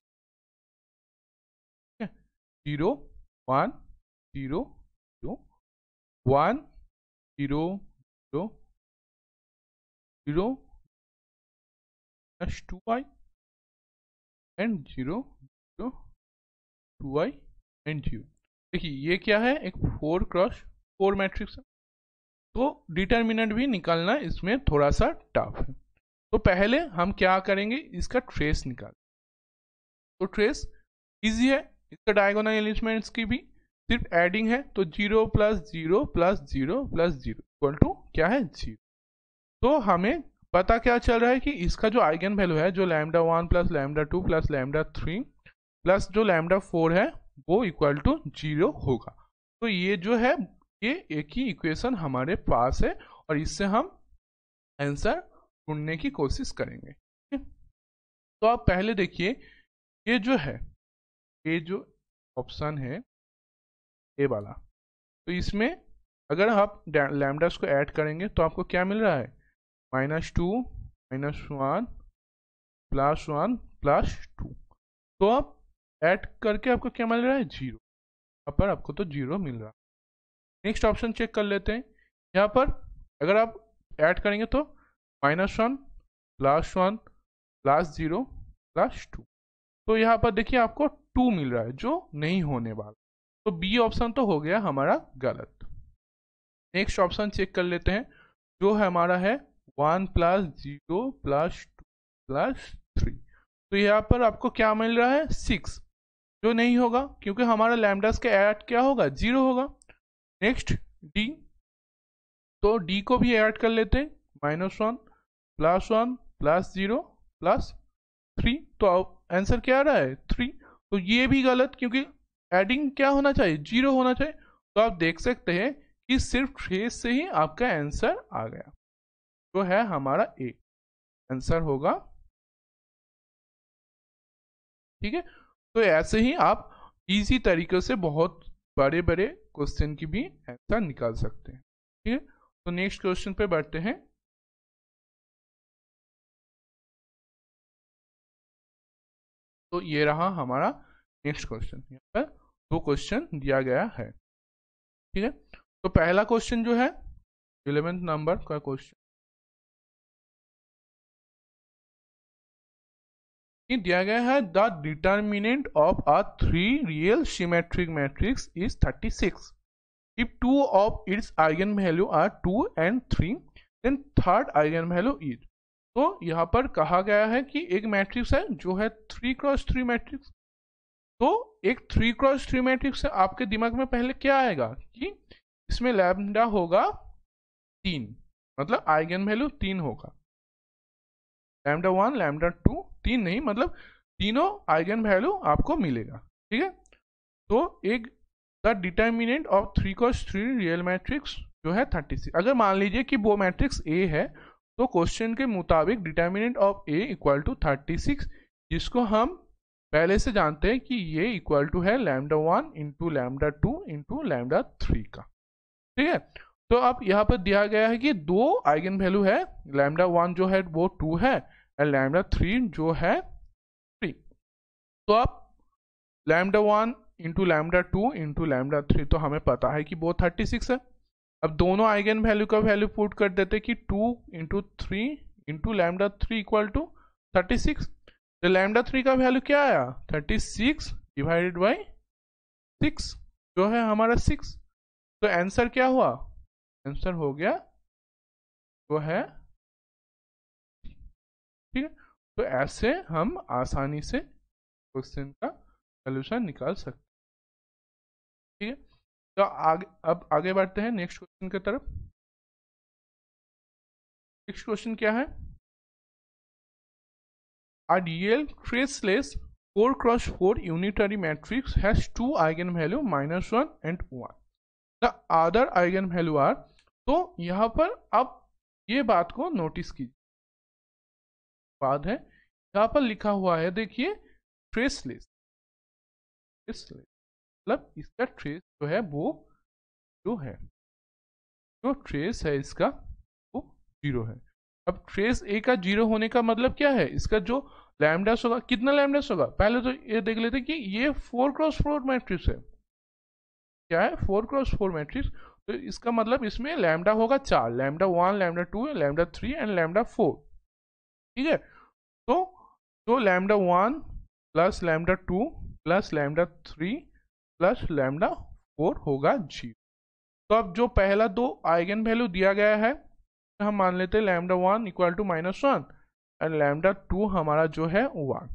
zero one zero zero one zero zero zero plus two i and zero zero two i and zero देखिए ये क्या है एक फोर क्रॉस फोर मैट्रिक्स है तो डिटर्मिनेंट भी निकालना इसमें थोड़ा सा टफ है तो पहले हम क्या करेंगे इसका ट्रेस निकाल तो ट्रेस इजी है इसका डायगोनल एलिजमेंट्स की भी सिर्फ एडिंग है तो zero plus zero plus zero plus zero equal to क्या है जीरो तो हमें पता क्या चल रहा है कि इसका जो आइगन वैल्यू है जो lambda one plus lambda two plus lambda three plus जो लैमडा फोर है वो इक्वल टू जीरो होगा तो ये जो है ये एक ही इक्वेशन हमारे पास है और इससे हम आंसर ढूंढने की कोशिश करेंगे तो आप पहले देखिए ये जो है ये जो ऑप्शन है ए वाला तो इसमें अगर आप लैमडास को ऐड करेंगे तो आपको क्या मिल रहा है minus two minus one plus one plus two तो आप ऐड करके आपको क्या मिल रहा है जीरो अपर पर आपको तो जीरो मिल रहा नेक्स्ट ऑप्शन चेक कर लेते हैं यहाँ पर अगर आप ऐड करेंगे तो minus one plus one plus zero plus two तो यहाँ पर देखिए आपको टू मिल रहा है जो नहीं होने वाला तो बी ऑप्शन तो हो गया हमारा गलत नेक्स्ट ऑप्शन चेक कर लेते हैं जो है हमारा है one plus zero plus two plus three तो यहाँ पर आपको क्या मिल रहा है सिक्स जो नहीं होगा क्योंकि हमारा लैमडास का ऐड क्या होगा जीरो होगा नेक्स्ट डी तो डी को भी ऐड कर लेते हैं minus one plus one plus zero plus three तो आंसर क्या आ रहा है थ्री तो ये भी गलत क्योंकि एडिंग क्या होना चाहिए जीरो होना चाहिए तो आप देख सकते हैं कि सिर्फ छः से ही आपका आंसर आ गया तो है हमारा ए आंसर होगा ठीक है तो ऐसे ही आप इजी तरीके से बहुत बड़े बड़े क्वेश्चन की भी आंसर निकाल सकते हैं ठीक है तो नेक्स्ट क्वेश्चन पे बढ़ते हैं तो ये रहा हमारा नेक्स्ट क्वेश्चन यहाँ पर दो क्वेश्चन दिया गया है ठीक है तो पहला क्वेश्चन जो है इलेवेंथ नंबर का क्वेश्चन दिया गया है the determinant of a three real symmetric matrix is 36 of its eigen value are two and three then third eigen value is तो यहाँ पर कहा गया है कि एक मैट्रिक्स है जो है थ्री क्रॉस थ्री मैट्रिक्स तो एक थ्री क्रॉस थ्री मैट्रिक्स है आपके दिमाग में पहले क्या आएगा कि इसमें लैमडा होगा तीन मतलब आइगन वैल्यू तीन होगा लैमडा वन लैमडा टू तीन नहीं मतलब तीनों आइगन वैल्यू आपको मिलेगा ठीक है तो एक the determinant of three cross three real matrix जो है थर्टी सिक्स अगर मान लीजिए कि वो मैट्रिक्स ए है तो क्वेश्चन के मुताबिक determinant of A equal to thirty six जिसको हम पहले से जानते हैं कि ये इक्वल टू है lambda one into lambda two into lambda three का ठीक है तो अब यहाँ पर दिया गया है कि दो आइगन वैल्यू है लैमडा वन जो है वो टू है लैमडा थ्री जो है थ्री तो आप lambda one into lambda two into lambda three तो हमें पता है कि वो थर्टी सिक्स है अब दोनों आइगन वैल्यू का वैल्यू पुट कर देते कि two into three into lambda three equal to thirty six तो लैमडा थ्री का वैल्यू क्या आया thirty six divided by six जो है हमारा सिक्स तो आंसर क्या हुआ आंसर हो गया वो है ठीक है तो ऐसे हम आसानी से क्वेश्चन का सोल्यूशन निकाल सकते ठीक है तो आगे अब आगे बढ़ते हैं नेक्स्ट क्वेश्चन की तरफ नेक्स्ट क्वेश्चन क्या है A real four cross four unitary matrix has two eigen value minus one and one other eigen value are तो यहाँ पर आप ये बात को नोटिस कीजिए बाद है यहाँ पर लिखा हुआ है देखिए ट्रेसलेस ट्रेसलेस मतलब इसका ट्रेस जो है वो जो है जो ट्रेस है इसका वो जीरो है अब ट्रेस ए का जीरो होने का मतलब क्या है इसका जो लैमडास होगा कितना लैमडास होगा पहले तो ये देख लेते कि ये फोर क्रॉस फोर मैट्रिक्स है क्या है फोर क्रॉस फोर मैट्रिक्स तो इसका मतलब इसमें लैमडा होगा चार lambda one lambda two lambda three and lambda four ठीक है तो तो lambda one plus lambda two plus lambda three plus lambda four होगा जीरो तो अब जो पहला दो आइगन वैल्यू दिया गया है हम मान लेते हैं lambda one equal to minus one and lambda two हमारा जो है वन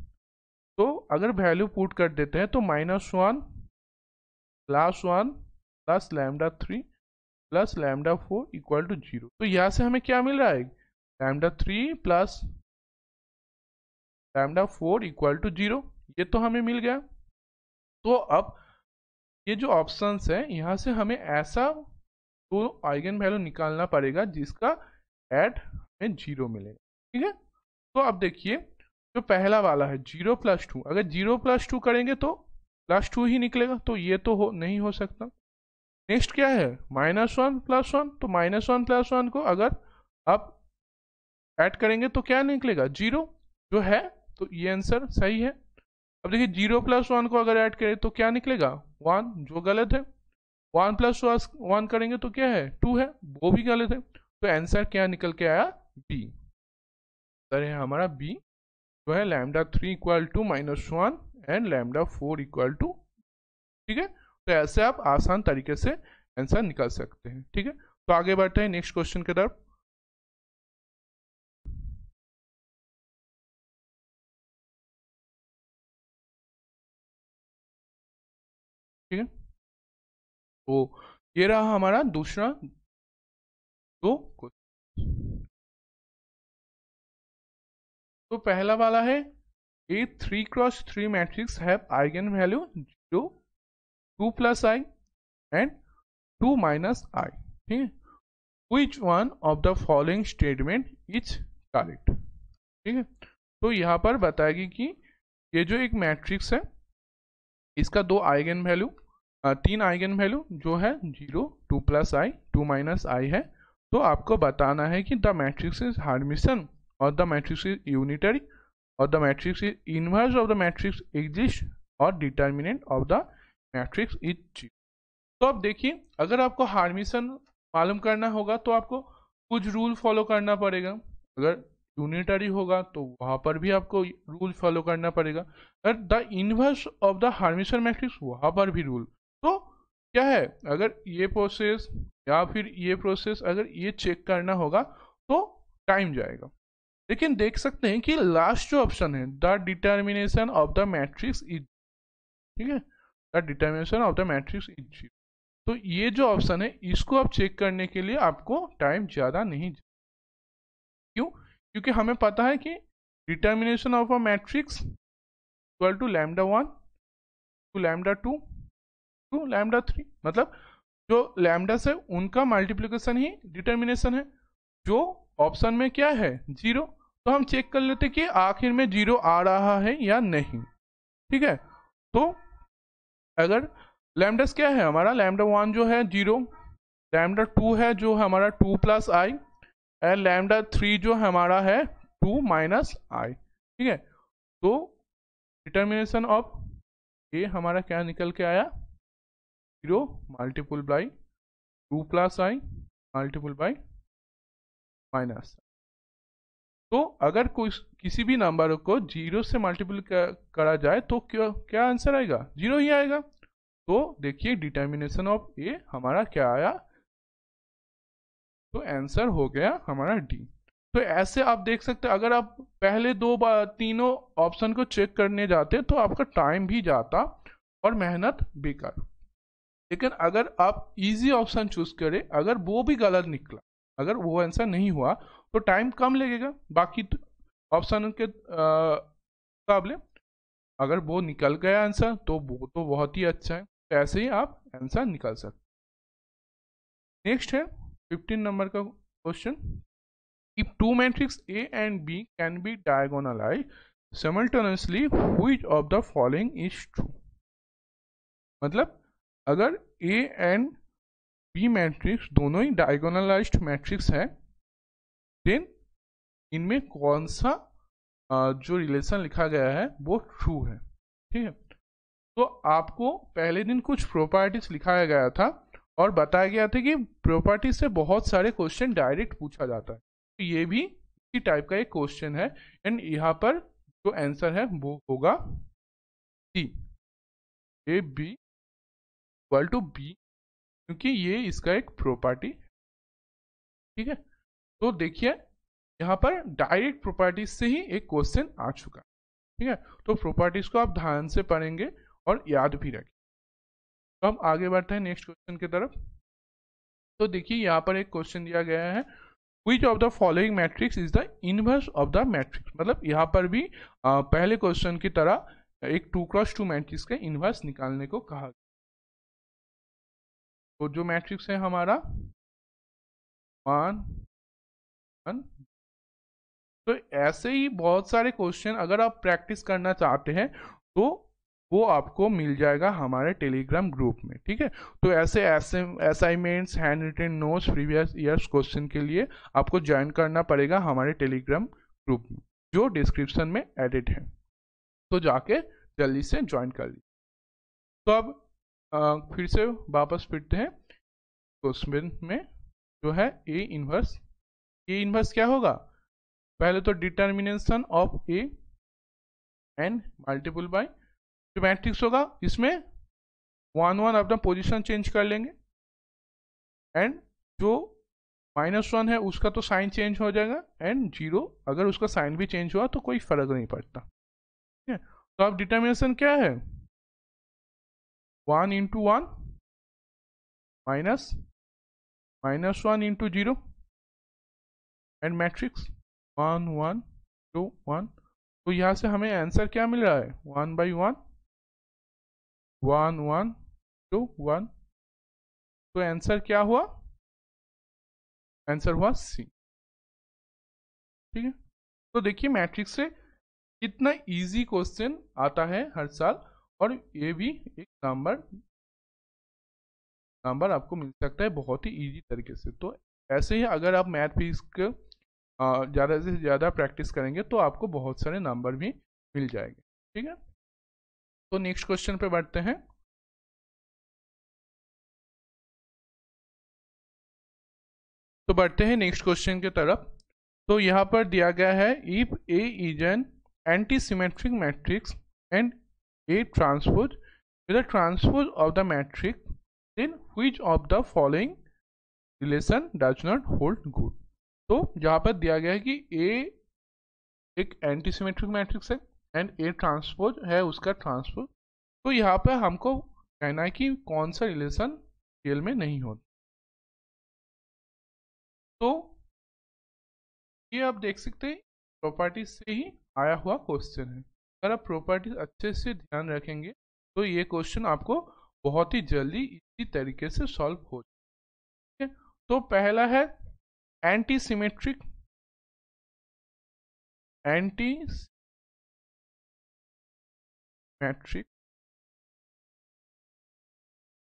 तो अगर वैल्यू पुट कर देते हैं तो minus one plus one plus lambda three plus lambda four equal to zero तो यहाँ से हमें क्या मिल रहा है lambda three plus lambda four equal to zero ये तो हमें मिल गया तो अब ये जो ऑप्शंस है यहाँ से हमें ऐसा दो तो आइगन वैल्यू निकालना पड़ेगा जिसका एड हमें जीरो मिलेगा ठीक है तो अब देखिए जो पहला वाला है जीरो प्लस टू अगर जीरो प्लस टू करेंगे तो प्लस टू ही निकलेगा तो ये तो हो नहीं हो सकता नेक्स्ट क्या है माइनस वन प्लस वन तो माइनस वन प्लस वन को अगर आप ऐड करेंगे तो क्या निकलेगा जीरो जो है तो ये आंसर सही है अब देखिए जीरो प्लस वन को अगर ऐड करें तो क्या निकलेगा वन जो गलत है वन प्लस वन करेंगे तो क्या है टू है वो भी गलत है तो आंसर क्या निकल के आया बी सर है हमारा बी जो है lambda three equal to minus one and lambda four equal to ठीक है तो ऐसे आप आसान तरीके से आंसर निकाल सकते हैं ठीक है तो आगे बढ़ते हैं नेक्स्ट क्वेश्चन की तरफ ठीक है तो ये रहा हमारा दूसरा दो क्वेश्चन तो पहला वाला है A three cross three matrix have eigen value zero two plus i and two minus i ठीक है which one of the following statement is correct ठीक है तो यहां पर बताएगी कि ये जो एक मैट्रिक्स है इसका दो आइगन वैल्यू तीन आइगन वैल्यू जो है zero two plus i two minus i है तो आपको बताना है कि द मैट्रिक्स इज हार्मिशन और द मैट्रिक्स इज यूनिटरी और the matrix is inverse of the matrix exist और determinant of the matrix is zero तो अब देखिए अगर आपको हार्मिशन मालूम करना होगा तो आपको कुछ रूल फॉलो करना पड़ेगा अगर यूनिटरी होगा तो वहाँ पर भी आपको रूल फॉलो करना पड़ेगा अगर the inverse of the hermitian matrix वहाँ पर भी रूल तो क्या है अगर ये प्रोसेस या फिर ये प्रोसेस अगर ये चेक करना होगा तो टाइम जाएगा लेकिन देख सकते हैं कि लास्ट जो ऑप्शन है the determination of the matrix is ठीक है the determination of the matrix is zero तो ये जो ऑप्शन है इसको आप चेक करने के लिए आपको टाइम ज़्यादा नहीं क्यों क्योंकि हमें पता है कि determination of a matrix equal to lambda one to lambda two to lambda three मतलब जो लैमडा से उनका मल्टीप्लीकेशन ही डिटर्मिनेशन है जो ऑप्शन में क्या है जीरो तो हम चेक कर लेते कि आखिर में जीरो आ रहा है या नहीं ठीक है तो अगर लैमडस क्या है हमारा लैमडा वन जो है जीरो लैमडा टू है जो हमारा two plus i and lambda three जो हमारा है टू माइनस आई ठीक है तो डिटर्मिनेशन ऑफ ये हमारा क्या निकल के आया zero multiple by two plus i multiple by minus तो अगर कोई किसी भी नंबर को जीरो से मल्टीपल करा जाए तो क्या क्या आंसर आएगा जीरो ही आएगा तो देखिए डिटर्मिनेशन ऑफ ए हमारा क्या आया तो आंसर हो गया हमारा डी तो ऐसे आप देख सकते हैं अगर आप पहले दो बार तीनों ऑप्शन को चेक करने जाते तो आपका टाइम भी जाता और मेहनत बेकार लेकिन अगर आप इजी ऑप्शन चूज करें अगर वो भी गलत निकला अगर वो आंसर नहीं हुआ तो टाइम कम लगेगा बाकी ऑप्शन तो के मुकाबले अगर वो निकल गया आंसर तो वो तो बहुत ही अच्छा है तो ऐसे ही आप आंसर निकाल सकते नेक्स्ट है फिफ्टीन नंबर का question if two matrix A and B can be diagonalized simultaneously which of the following is true मतलब अगर ए एंड बी मैट्रिक्स दोनों ही डायगोनलाइज मैट्रिक्स है देन इनमें कौन सा जो रिलेशन लिखा गया है वो ट्रू है ठीक है तो आपको पहले दिन कुछ प्रॉपर्टीज लिखाया गया था और बताया गया था कि प्रॉपर्टी से बहुत सारे क्वेश्चन डायरेक्ट पूछा जाता है तो ये भी इसी टाइप का एक क्वेश्चन है एंड यहाँ पर जो आंसर है वो होगा C A B equal to B क्योंकि ये इसका एक प्रॉपर्टी ठीक है तो देखिए यहाँ पर डायरेक्ट प्रॉपर्टी से ही एक क्वेश्चन आ चुका ठीक है तो प्रॉपर्टीज को आप ध्यान से पढ़ेंगे और याद भी रखें तो हम आगे बढ़ते हैं नेक्स्ट क्वेश्चन की तरफ तो देखिए यहाँ पर एक क्वेश्चन दिया गया है which of the following matrix is the inverse of the matrix मतलब यहाँ पर भी आ, पहले क्वेश्चन की तरह एक टू क्रॉस टू मैट्रिक्स का इनवर्स निकालने को कहा गया तो जो मैट्रिक्स है हमारा वन वन तो ऐसे ही बहुत सारे क्वेश्चन अगर आप प्रैक्टिस करना चाहते हैं तो वो आपको मिल जाएगा हमारे टेलीग्राम ग्रुप में ठीक है तो ऐसे assignments hand written notes previous years question के लिए आपको ज्वाइन करना पड़ेगा हमारे टेलीग्राम ग्रुप में जो डिस्क्रिप्शन में एडिट है तो जाके जल्दी से ज्वाइन कर लीजिए तो अब फिर से वापस फिरते हैं क्वेश्चन तो में जो है ए इन्वर्स ए इन्वर्स क्या होगा पहले तो determination of A and multiple by जो मैट्रिक्स होगा इसमें वन वन अपना पोजीशन चेंज कर लेंगे एंड जो माइनस वन है उसका तो साइन चेंज हो जाएगा एंड जीरो अगर उसका साइन भी चेंज हुआ तो कोई फर्क नहीं पड़ता ठीक है तो अब डिटर्मिनेशन क्या है 1 into 1 minus minus 1 into 0 and matrix 1 1 2 1 तो यहाँ से हमें आंसर क्या मिल रहा है one by one one one two one तो आंसर क्या हुआ आंसर हुआ सी ठीक है तो देखिए मैट्रिक्स से कितना इजी क्वेश्चन आता है हर साल और ये भी एक नंबर नंबर आपको मिल सकता है बहुत ही इजी तरीके से तो ऐसे ही अगर आप मैथ फिजिक्स के ज़्यादा से ज़्यादा प्रैक्टिस करेंगे तो आपको बहुत सारे नंबर भी मिल जाएंगे ठीक है तो नेक्स्ट क्वेश्चन पे बढ़ते हैं तो बढ़ते हैं नेक्स्ट क्वेश्चन की तरफ तो यहाँ पर दिया गया है if A is an anti symmetric matrix and A transpose is a transpose of the matrix then which of the following relation does not hold good तो यहाँ पर दिया गया है कि ए एक एंटीसीमेट्रिक मैट्रिक्स है एंड ए ट्रांसपोज है उसका ट्रांसपोज तो यहाँ पर हमको कहना है कि कौन सा रिलेशन रियल में नहीं होता तो ये आप देख सकते हैं प्रॉपर्टी से ही आया हुआ क्वेश्चन है अगर आप प्रॉपर्टीज अच्छे से ध्यान रखेंगे तो ये क्वेश्चन आपको बहुत ही जल्दी इसी तरीके से सॉल्व हो जाए तो पहला है एंटी सिमेट्रिक एंटी मैट्रिक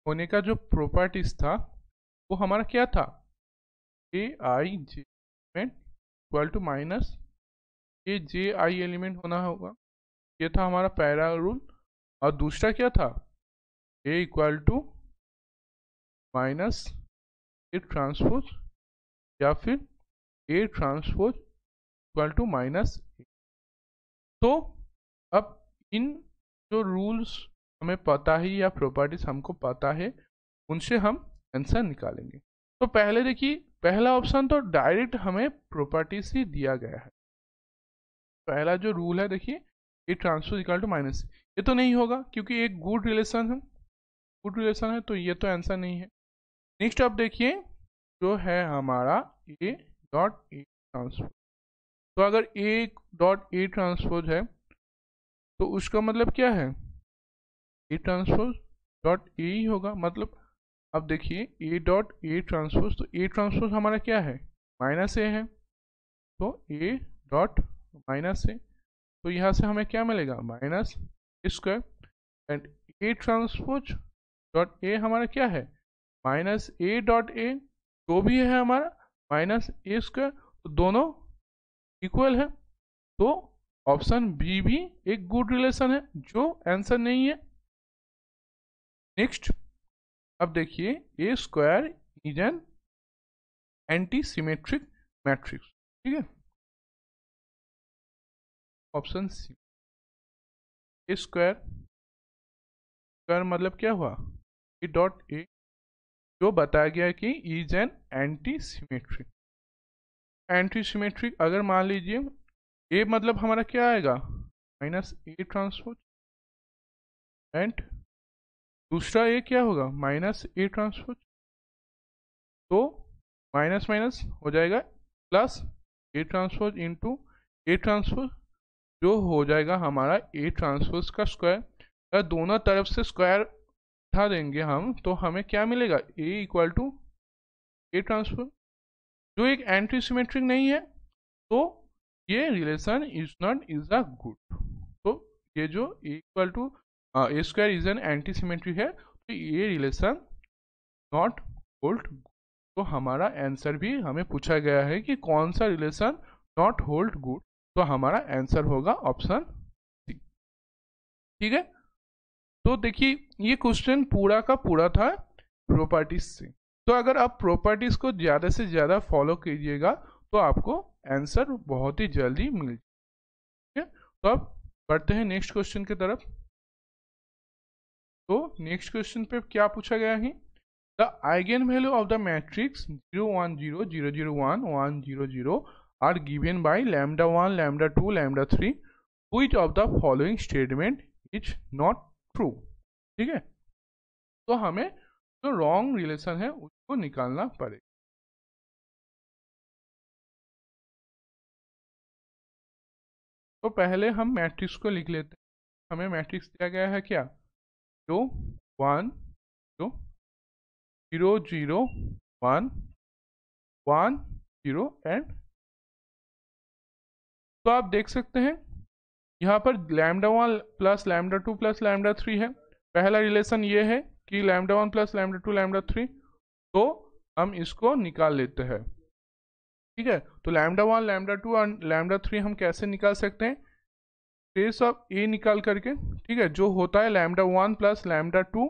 होने का जो प्रॉपर्टीज था वो हमारा क्या था A I J element equal to minus A J I element होना होगा ये था हमारा पहला रूल और दूसरा क्या था A equal to minus A transpose या फिर A transpose equal to minus A तो अब इन जो रूल्स हमें पता ही या प्रॉपर्टीज हमको पता है उनसे हम आंसर निकालेंगे तो पहले देखिए पहला ऑप्शन तो डायरेक्ट हमें प्रॉपर्टी से दिया गया है पहला जो रूल है देखिए A transfer equal to minus ये तो नहीं होगा क्योंकि एक गुड रिलेशन है गुड रिलेशन है तो ये तो आंसर नहीं है नेक्स्ट आप देखिए जो है हमारा ए डॉट ए ट्रांसफोज तो अगर ए डॉट ए ट्रांसफोज है तो उसका मतलब क्या है ए ट्रांसफोज डॉट ए ही होगा मतलब अब देखिए ए डॉट ए ट्रांसफोज तो ए ट्रांसफोज हमारा क्या है माइनस ए है तो ए डॉट माइनस ए तो यहाँ से हमें क्या मिलेगा minus square and A transpose dot A हमारा क्या है माइनस ए डॉट ए जो भी है हमारा माइनस ए स्क्वायर तो दोनों इक्वल है तो ऑप्शन बी भी एक गुड रिलेशन है जो आंसर नहीं है नेक्स्ट अब देखिए A square is an anti symmetric matrix ठीक है ऑप्शन सी स्क्वायर स्क्वायर मतलब क्या हुआ ए डॉट ए जो बताया गया कि is an anti symmetric anti symmetric अगर मान लीजिए ए मतलब हमारा क्या आएगा माइनस ए ट्रांसपोज एंड दूसरा ए क्या होगा माइनस ए ट्रांसपोज तो माइनस माइनस हो जाएगा plus A transpose into A transpose जो हो जाएगा हमारा ए ट्रांसफर्स का स्क्वायर अगर दोनों तरफ से स्क्वायर उठा देंगे हम तो हमें क्या मिलेगा A equal to A transfer जो एक एंटीसीमेट्रिक नहीं है तो ये relation is not is a good तो ये जो A equal to A square is an anti है तो ये रिलेशन नॉट होल्ड तो हमारा आंसर भी हमें पूछा गया है कि कौन सा रिलेशन नॉट होल्ड गुड तो हमारा आंसर होगा ऑप्शन सी ठीक है तो देखिए ये क्वेश्चन पूरा का पूरा था प्रॉपर्टीज से तो अगर आप प्रॉपर्टीज को ज़्यादा से ज़्यादा फॉलो कीजिएगा तो आपको आंसर बहुत ही जल्दी मिल ठीक है तो अब बढ़ते हैं नेक्स्ट क्वेश्चन की तरफ तो नेक्स्ट क्वेश्चन पे क्या पूछा गया है the eigen value of the matrix zero one zero zero zero one one zero zero are given by lambda 1, lambda 2, lambda 3 which of the following statement is not true ठीक है तो हमें जो रॉन्ग रिलेशन है उसको निकालना पड़ेगा तो पहले हम मैट्रिक्स को लिख लेते हैं हमें मैट्रिक्स दिया गया है क्या जो वन जो zero zero one one zero and तो आप देख सकते हैं यहाँ पर lambda one plus lambda two plus lambda three है पहला रिलेशन ये है कि lambda one plus lambda two lambda three तो हम इसको निकाल लेते हैं ठीक है तो लैमडा वन लैमडा टू और लैमडा थ्री हम कैसे निकाल सकते हैं फेस ऑफ ए निकाल करके ठीक है जो होता है lambda one plus lambda two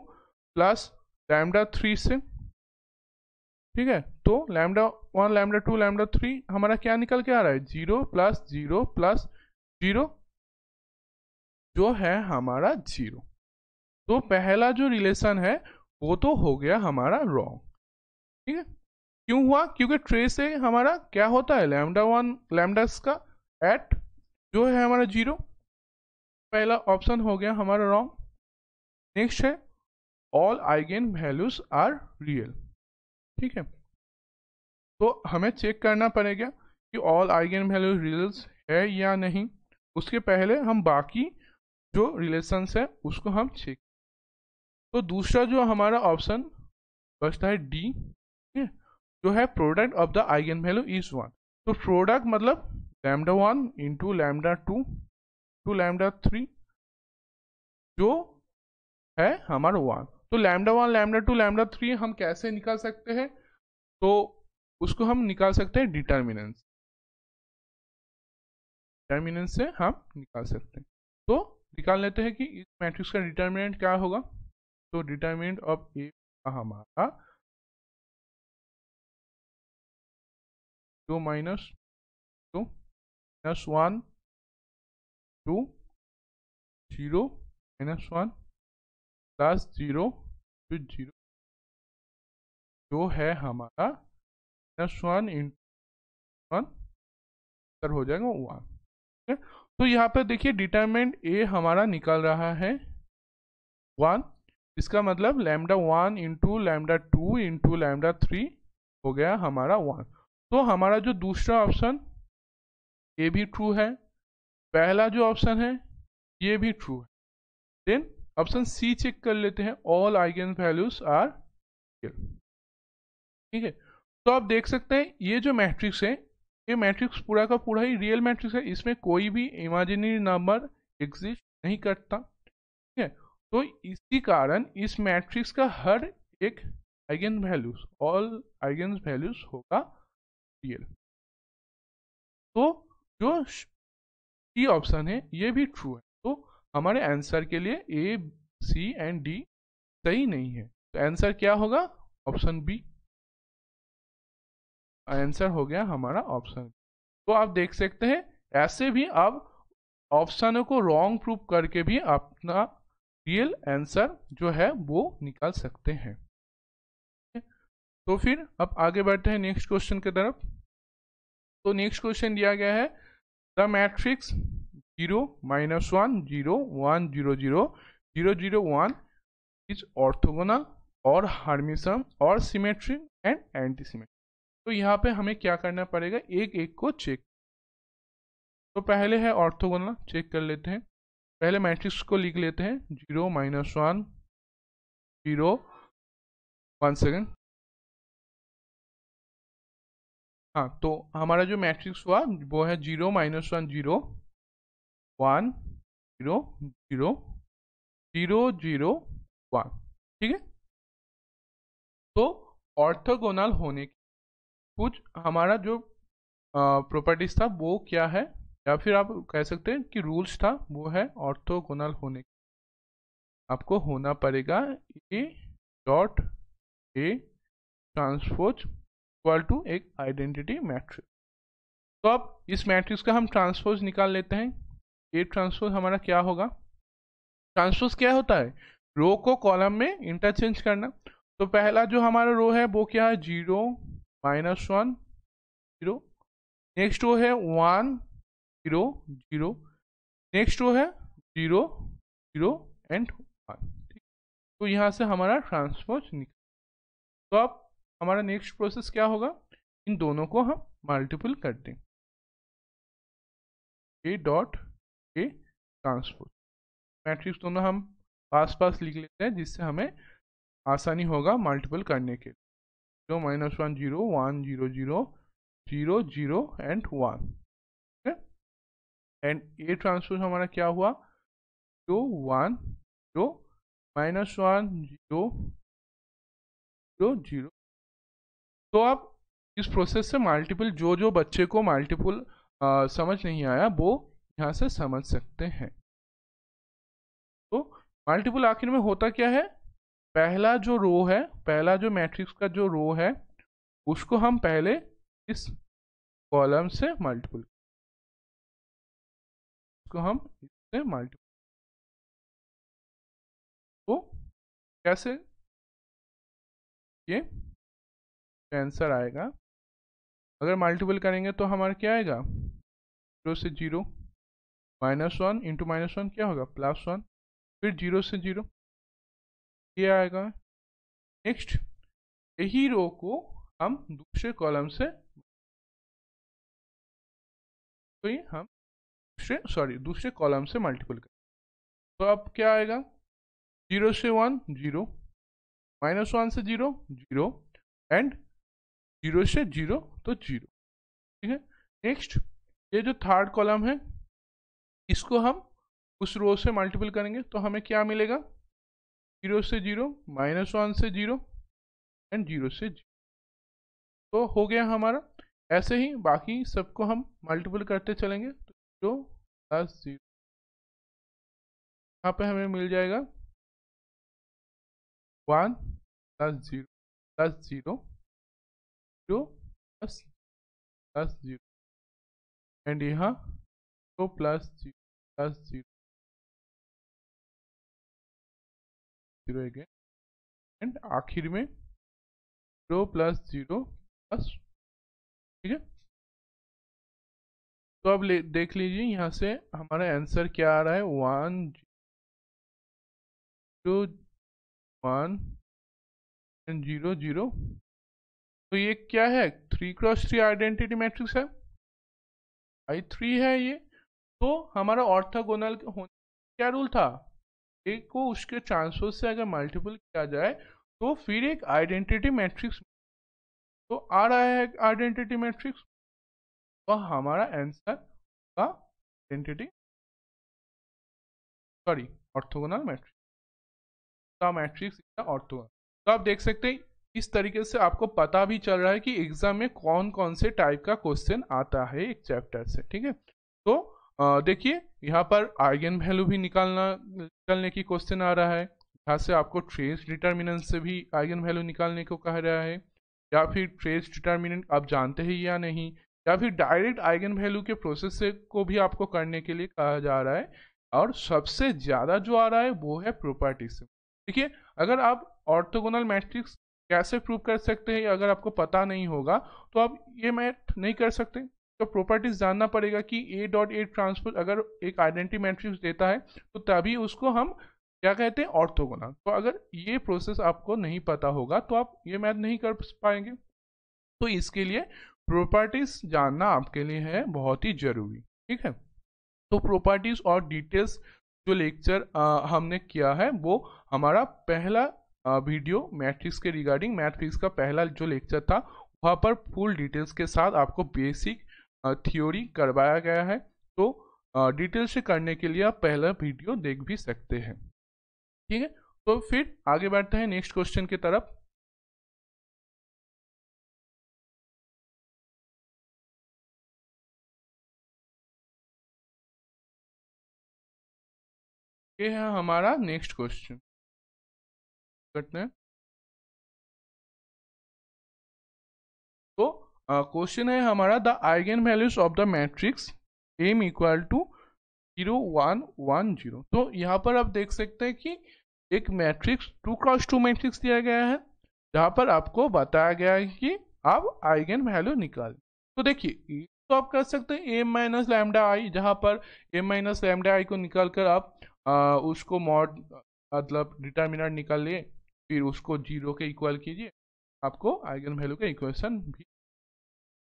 plus lambda three से ठीक है तो lambda one lambda two lambda three हमारा क्या निकल के आ रहा है zero plus zero plus zero जो है हमारा जीरो तो पहला जो रिलेशन है वो तो हो गया हमारा रॉन्ग ठीक है क्यों हुआ क्योंकि ट्रेस से हमारा क्या होता है लैमडा वन लैमडास का एट जो है हमारा जीरो पहला ऑप्शन हो गया हमारा रॉन्ग नेक्स्ट है all eigen values are real ठीक है तो हमें चेक करना पड़ेगा कि ऑल आइगन वैल्यू रिलेस है या नहीं उसके पहले हम बाकी जो रिलेशंस है उसको हम चेक तो दूसरा जो हमारा ऑप्शन बचता है डी ठीक है जो है product of the eigen value is one तो प्रोडक्ट मतलब lambda one into lambda two to lambda three जो है हमारा वन तो lambda one lambda two lambda three हम कैसे निकाल सकते हैं तो उसको हम निकाल सकते हैं डिटर्मिनेंस डिटर्मिनेंस से हम निकाल सकते हैं तो निकाल लेते हैं कि इस मैट्रिक्स का डिटर्मिनेंट क्या होगा तो डिटर्मिनेंट ऑफ ए हमारा two minus two minus one two zero minus one plus zero two zero जो है हमारा प्लस वन इन वन उत्तर हो जाएगा वन तो यहाँ पर देखिए डिटरमेंट ए हमारा निकल रहा है वन इसका मतलब lambda one into lambda two into lambda three हो गया हमारा वन तो हमारा जो दूसरा ऑप्शन ये भी ट्रू है पहला जो ऑप्शन है ये भी ट्रू है देन ऑप्शन सी चेक कर लेते हैं ऑल आइगन वैल्यूज आर ठीक है तो आप देख सकते हैं ये जो मैट्रिक्स है ये मैट्रिक्स पूरा का पूरा ही रियल मैट्रिक्स है इसमें कोई भी इमेजिनरी नंबर एग्जिस्ट नहीं करता ठीक है तो इसी कारण इस मैट्रिक्स का हर एक eigen values all eigen values होगा रियल तो जो सी ऑप्शन है ये भी ट्रू है तो हमारे आंसर के लिए ए सी एंड डी सही नहीं है तो आंसर क्या होगा ऑप्शन बी आंसर हो गया हमारा ऑप्शन तो आप देख सकते हैं ऐसे भी आप ऑप्शनों को रॉन्ग प्रूव करके भी अपना रियल आंसर जो है वो निकाल सकते हैं तो फिर अब आगे बढ़ते हैं नेक्स्ट क्वेश्चन की तरफ तो नेक्स्ट क्वेश्चन दिया गया है the matrix zero minus one zero one zero zero zero zero one is orthogonal और हार्मिसम और सिमेट्री एंड एंटीसीमेट्री तो यहाँ पे हमें क्या करना पड़ेगा एक एक को चेक तो पहले है ऑर्थोगोनल चेक कर लेते हैं पहले मैट्रिक्स को लिख लेते हैं zero minus one zero one second हाँ तो हमारा जो मैट्रिक्स हुआ वो है zero minus one zero one zero zero zero zero one ठीक है तो ऑर्थोगोनल होने के कुछ हमारा जो प्रॉपर्टीज था वो क्या है या फिर आप कह सकते हैं कि रूल्स था वो है ऑर्थोगोनल होने का आपको होना पड़ेगा A dot A transpose equal to एक आइडेंटिटी मैट्रिक्स तो अब इस मैट्रिक्स का हम ट्रांसफोज निकाल लेते हैं ए ट्रांसफोज हमारा क्या होगा ट्रांसफोज क्या होता है रो को कॉलम में इंटरचेंज करना तो पहला जो हमारा रो है वो क्या है zero minus one zero next वो है वन जीरो जीरो नेक्स्ट वो है जीरो जीरो एंड वन ठीक तो यहाँ से हमारा ट्रांसपोज निकल तो अब हमारा नेक्स्ट प्रोसेस क्या होगा इन दोनों को हम मल्टीपल कर देंगे A dot A transpose matrix दोनों हम पास पास लिख लेते हैं जिससे हमें आसानी होगा मल्टीपल करने के लिए 0 minus one zero one zero zero zero zero and one and A transpose हमारा क्या हुआ zero one zero minus one zero zero zero तो आप इस प्रोसेस से मल्टीपल जो जो बच्चे को मल्टीपल समझ नहीं आया वो यहाँ से समझ सकते हैं तो मल्टीपल आखिर में होता क्या है पहला जो रो है पहला जो मैट्रिक्स का जो रो है उसको हम पहले इस कॉलम से मल्टीपल उसको हम इससे मल्टीपल तो कैसे ये आंसर आएगा अगर मल्टीपल करेंगे तो हमारा क्या आएगा जीरो से zero minus one into minus one क्या होगा प्लस वन फिर जीरो से जीरो ये आएगा नेक्स्ट यही रो को हम दूसरे कॉलम से तो ये हम दूसरे सॉरी दूसरे कॉलम से मल्टीपल कर तो अब क्या आएगा जीरो से वन जीरो माइनस वन से जीरो जीरो एंड जीरो से जीरो तो जीरो ठीक है नेक्स्ट ये जो थर्ड कॉलम है इसको हम उस रो से मल्टीपल करेंगे तो हमें क्या मिलेगा जीरो से जीरो माइनस वन से जीरो एंड जीरो से जीरो तो हो गया हमारा ऐसे ही बाकी सबको हम मल्टीपल करते चलेंगे तो जीरो प्लस जीरो यहाँ पे हमें मिल जाएगा one plus zero plus zero zero plus plus zero and यहाँ तो plus zero plus zero zero again and आखिर में जीरो प्लस जीरो प्लस ठीक है तो अब देख लीजिए यहाँ से हमारा आंसर क्या आ रहा है one zero one and zero zero तो ये क्या है three cross three identity matrix है आई थ्री है ये तो हमारा ऑर्थोगोनल होने क्या रूल था एक को उसके ट्रांसफर से अगर मल्टीपल किया जाए तो फिर एक आइडेंटिटी मैट्रिक्स तो आ रहा है आइडेंटिटी मैट्रिक्स तो हमारा आंसर का आइडेंटिटी सॉरी ऑर्थोगोनल मैट्रिक्स का मैट्रिक्स ऑर्थोगोनल तो आप देख सकते हैं इस तरीके से आपको पता भी चल रहा है कि एग्जाम में कौन कौन से टाइप का क्वेश्चन आता है एक चैप्टर से ठीक है तो देखिए यहाँ पर आर्गन वैल्यू भी निकालना निकालने की क्वेश्चन आ रहा है यहाँ से आपको ट्रेस डिटर्मिनेंट से भी आइगन वैल्यू निकालने को कह रहा है या फिर ट्रेस डिटर्मिनेंट आप जानते हैं या नहीं या फिर डायरेक्ट आइगन वैल्यू के प्रोसेस से को भी आपको करने के लिए कहा जा रहा है और सबसे ज़्यादा जो आ रहा है वो है प्रॉपर्टी से देखिए अगर आप ऑर्थोगोनल मैट्रिक्स कैसे प्रूव कर सकते हैं अगर आपको पता नहीं होगा तो आप ये मैथ नहीं कर सकते तो प्रॉपर्टीज जानना पड़ेगा कि ए डॉट ए ट्रांसपोज अगर एक आइडेंटी मैट्रिक्स देता है तो तभी उसको हम क्या कहते हैं ऑर्थोगोनल तो अगर ये प्रोसेस आपको नहीं पता होगा तो आप ये मैथ नहीं कर पाएंगे तो इसके लिए प्रॉपर्टीज जानना आपके लिए है बहुत ही जरूरी ठीक है तो प्रॉपर्टीज और डिटेल्स जो लेक्चर हमने किया है वो हमारा पहला आ, वीडियो मैट्रिक्स के रिगार्डिंग मैथ फिजिक्स का पहला जो लेक्चर था वहाँ पर फुल डिटेल्स के साथ आपको बेसिक थ्योरी करवाया गया है तो डिटेल से करने के लिए आप पहला वीडियो देख भी सकते हैं ठीक है तो फिर आगे बढ़ते हैं नेक्स्ट क्वेश्चन की तरफ ये है हमारा नेक्स्ट क्वेश्चन करते हैं तो क्वेश्चन uh, है हमारा the eigenvalues of the matrix M equal to zero one one zero तो यहाँ पर आप देख सकते हैं कि एक matrix two cross two matrix दिया गया है जहाँ पर आपको बताया गया है कि आप आइगन वैल्यू निकाल तो देखिए तो आप कर सकते हैं एम माइनस लैमडा आई जहाँ पर एम माइनस लैमडा आई को निकाल कर आप आ, uh, उसको मॉड मतलब डिटर्मिनेंट निकाल लिए फिर उसको जीरो के इक्वल कीजिए आपको आइगन वैल्यू का इक्वेशन भी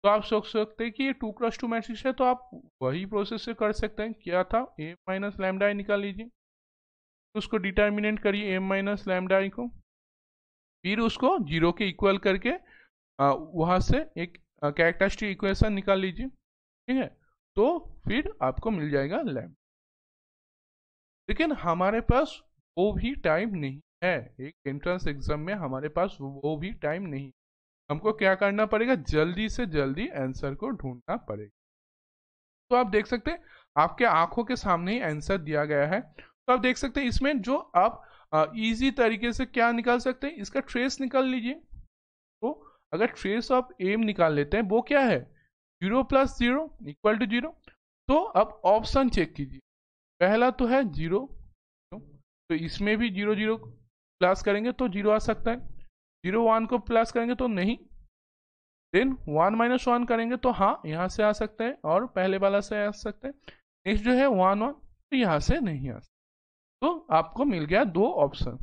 तो आप सोच सकते हैं कि ये टू क्रॉस टू मैट्रिक्स है तो आप वही प्रोसेस से कर सकते हैं क्या था ए माइनस लैमडा आई निकाल लीजिए तो उसको डिटर्मिनेंट करिए एम माइनस लैमडा आई को फिर उसको जीरो के इक्वल करके वहाँ से एक कैरेक्टरिस्टिक इक्वेशन निकाल लीजिए ठीक है तो फिर आपको मिल जाएगा लैम लेकिन हमारे पास वो भी टाइम नहीं है एक एंट्रेंस एग्जाम में हमारे पास वो भी टाइम नहीं हमको क्या करना पड़ेगा जल्दी से जल्दी आंसर को ढूंढना पड़ेगा तो आप देख सकते हैं आपके आंखों के सामने ही आंसर दिया गया है तो आप देख सकते हैं इसमें जो आप इजी तरीके से क्या निकाल सकते हैं इसका ट्रेस निकाल लीजिए तो अगर ट्रेस ऑफ एम निकाल लेते हैं वो क्या है zero plus zero equal to zero तो अब ऑप्शन चेक कीजिए पहला तो है जीरो तो इसमें भी जीरो जीरो प्लस करेंगे तो जीरो आ सकता है जीरो वन को प्लस करेंगे तो नहीं देन वन माइनस वन करेंगे तो हाँ यहाँ से आ सकते हैं और पहले वाला से आ सकते हैं नेक्स्ट जो है वन वन तो यहाँ से नहीं आ सकते तो आपको मिल गया दो ऑप्शन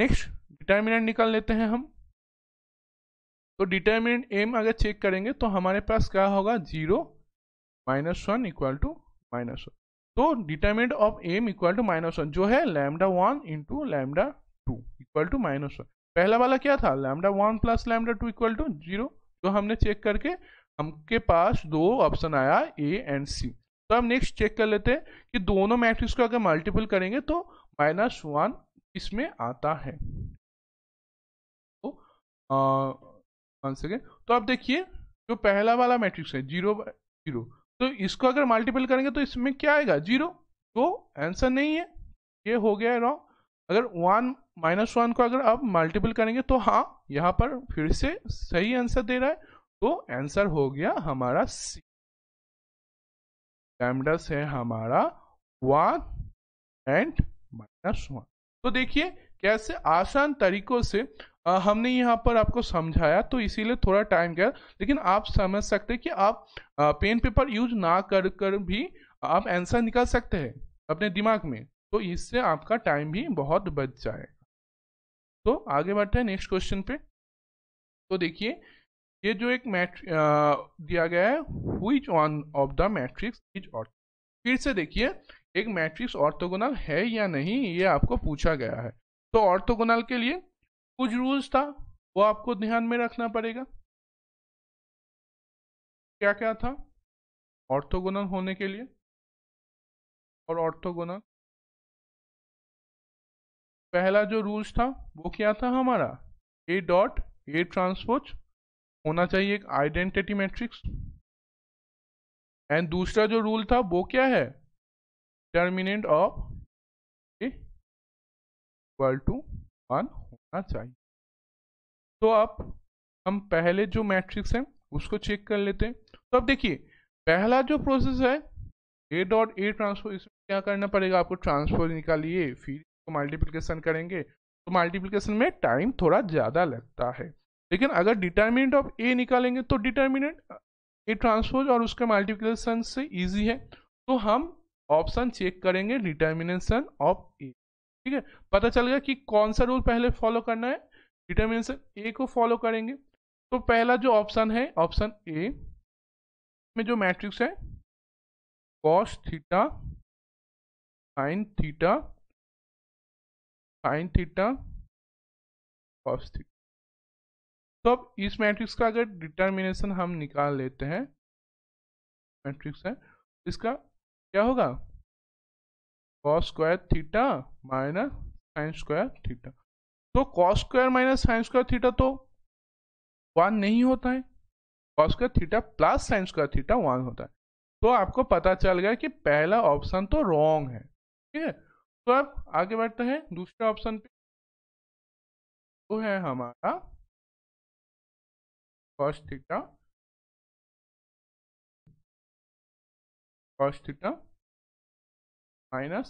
नेक्स्ट डिटर्मिनेंट निकाल लेते हैं हम तो डिटर्मिनेंट एम अगर चेक करेंगे तो हमारे पास क्या होगा zero minus one equal to minus one तो determinant of M equal to minus one जो है lambda one into lambda two equal to minus one पहला वाला क्या था lambda one plus lambda two equal to zero जो हमने check करके हमके पास दो ऑप्शन आया ए एंड सी तो हम नेक्स्ट चेक कर लेते हैं कि दोनों मैट्रिक्स को अगर मल्टीपल करेंगे तो माइनस वन इसमें आता है तो वन सेकेंड तो आप देखिए जो पहला वाला मैट्रिक्स है जीरो जीरो तो इसको अगर मल्टीपल करेंगे तो इसमें क्या आएगा जीरो तो आंसर नहीं है ये हो गया रॉन्ग अगर वन माइनस वन को अगर आप मल्टीपल करेंगे तो हाँ यहाँ पर फिर से सही आंसर दे रहा है तो आंसर हो गया हमारा सी लैमडस है हमारा वन एंड माइनस वन तो देखिए कैसे आसान तरीकों से आ, हमने यहाँ पर आपको समझाया तो इसीलिए थोड़ा टाइम गया लेकिन आप समझ सकते कि आप आ, पेन पेपर यूज ना कर कर भी आप आंसर निकाल सकते हैं अपने दिमाग में तो इससे आपका टाइम भी बहुत बच जाए तो आगे बढ़ते हैं नेक्स्ट क्वेश्चन पे तो देखिए ये जो एक मैट दिया गया है which one of the matrix is ऑर्थ फिर से देखिए एक मैट्रिक्स ऑर्थोगोनल है या नहीं ये आपको पूछा गया है तो ऑर्थोगोनल के लिए कुछ रूल्स था वो आपको ध्यान में रखना पड़ेगा क्या क्या था ऑर्थोगोनल होने के लिए और ऑर्थोगोनल पहला जो रूल्स था वो क्या था हमारा ए डॉट ए ट्रांसपोज होना चाहिए एक आइडेंटिटी मैट्रिक्स एंड दूसरा जो रूल था वो क्या है determinant of A equal to one होना चाहिए तो अब हम पहले जो मैट्रिक्स है उसको चेक कर लेते हैं तो अब देखिए पहला जो प्रोसेस है ए डॉट ए ट्रांसफोर इसमें क्या करना पड़ेगा आपको ट्रांसफोर निकालिए फिर को मल्टीप्लीकेशन करेंगे तो मल्टीप्लीकेशन में टाइम थोड़ा ज़्यादा लगता है लेकिन अगर डिटर्मिनेंट ऑफ ए निकालेंगे तो डिटर्मिनेंट ए ट्रांसपोज और उसके मल्टीप्लीकेशन से ईजी है तो हम ऑप्शन चेक करेंगे डिटर्मिनेशन ऑफ ए ठीक है पता चल गया कि कौन सा रूल पहले फॉलो करना है डिटर्मिनेशन ए को फॉलो करेंगे तो पहला जो ऑप्शन है ऑप्शन ए में जो मैट्रिक्स है cos theta sine theta sine theta cos theta तो अब इस मैट्रिक्स का अगर डिटर्मिनेशन हम निकाल लेते हैं मैट्रिक्स है इसका क्या होगा cos square theta minus sine square theta तो cos square minus sine square theta तो वन नहीं होता है cos square theta plus sine square theta one होता है तो आपको पता चल गया कि पहला ऑप्शन तो रॉन्ग है ठीक है तो अब आगे बढ़ते हैं दूसरे ऑप्शन पे वो है हमारा cos theta cos theta minus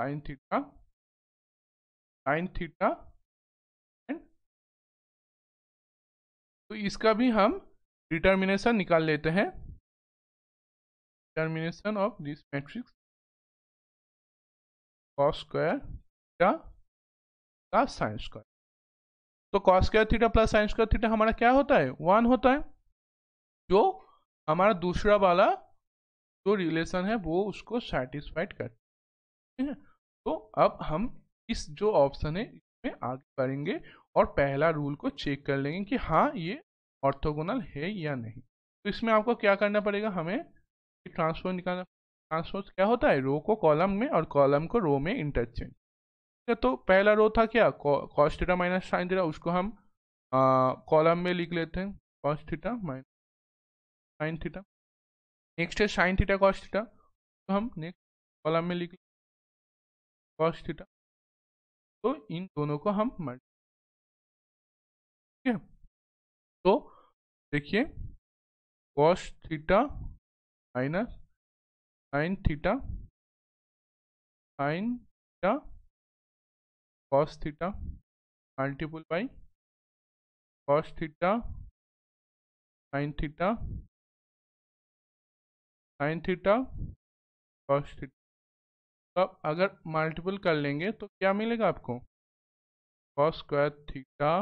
sine theta sine theta and तो इसका भी हम डिटर्मिनेशन निकाल लेते हैं determination of this matrix cos square theta का साइन स्क्वायर तो cos square theta plus sine square theta हमारा क्या होता है वन होता है जो हमारा दूसरा वाला जो रिलेशन है वो उसको सेटिस्फाइड कर तो अब हम इस जो ऑप्शन है इसमें आगे बढ़ेंगे और पहला रूल को चेक कर लेंगे कि हाँ ये ऑर्थोगोनल है या नहीं तो इसमें आपको क्या करना पड़ेगा हमें ट्रांसफर निकालना ट्रांसपोज क्या होता है रो को कॉलम में और कॉलम को रो में इंटरचेंज ठीक है तो पहला रो था क्या cos theta minus sine theta उसको हम कॉलम में लिख लेते हैं cos theta minus sine theta next है साइन थीटा कॉस थीटा तो हम नेक्स्ट कॉलम में लिख लेते कॉस थीटा तो इन दोनों को हम ठीक है तो देखिए cos theta minus sine theta sine theta cos theta multiple by cos theta sine theta sine theta cos theta अब अगर मल्टीपल कर लेंगे तो क्या मिलेगा आपको cos square theta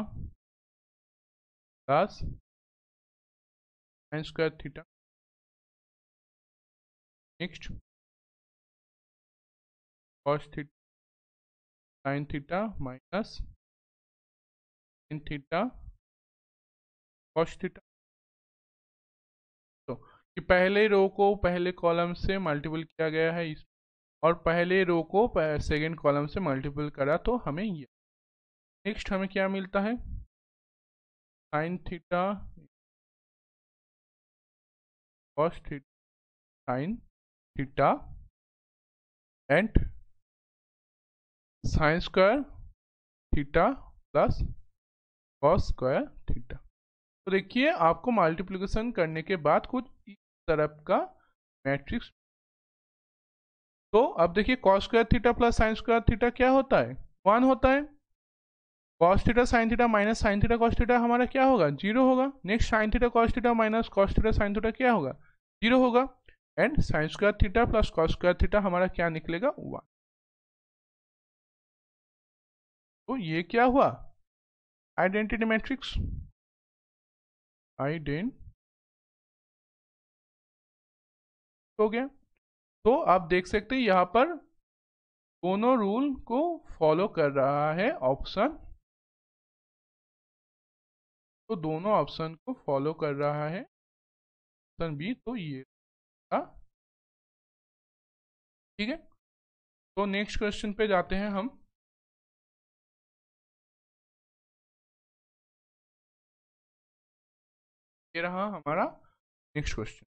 plus sine square theta next cos theta sin theta minus sin theta cos theta तो कि पहले रो को पहले कॉलम से मल्टीपल किया गया है इस और पहले रो को सेकेंड कॉलम से मल्टीपल करा तो हमें ये नेक्स्ट हमें क्या मिलता है sine theta cos theta sine theta and sin square theta plus cos square theta तो देखिए आपको मल्टीप्लिकेशन करने के बाद कुछ इस तरफ का मैट्रिक्स तो अब देखिए cos square theta plus sine square theta क्या होता है वन होता है cos theta sine theta minus sine theta cos theta हमारा क्या होगा जीरो होगा next sine theta cos theta minus cos theta sine theta क्या होगा जीरो होगा and sine square theta plus cos square theta हमारा क्या निकलेगा वन तो ये क्या हुआ आइडेंटिटी मैट्रिक्स आइडेंट हो गया तो आप देख सकते हैं यहाँ पर दोनों रूल को फॉलो कर रहा है ऑप्शन तो दोनों ऑप्शन को फॉलो कर रहा है ऑप्शन बी तो ये ठीक है तो नेक्स्ट क्वेश्चन पे जाते हैं हम ये रहा हमारा नेक्स्ट क्वेश्चन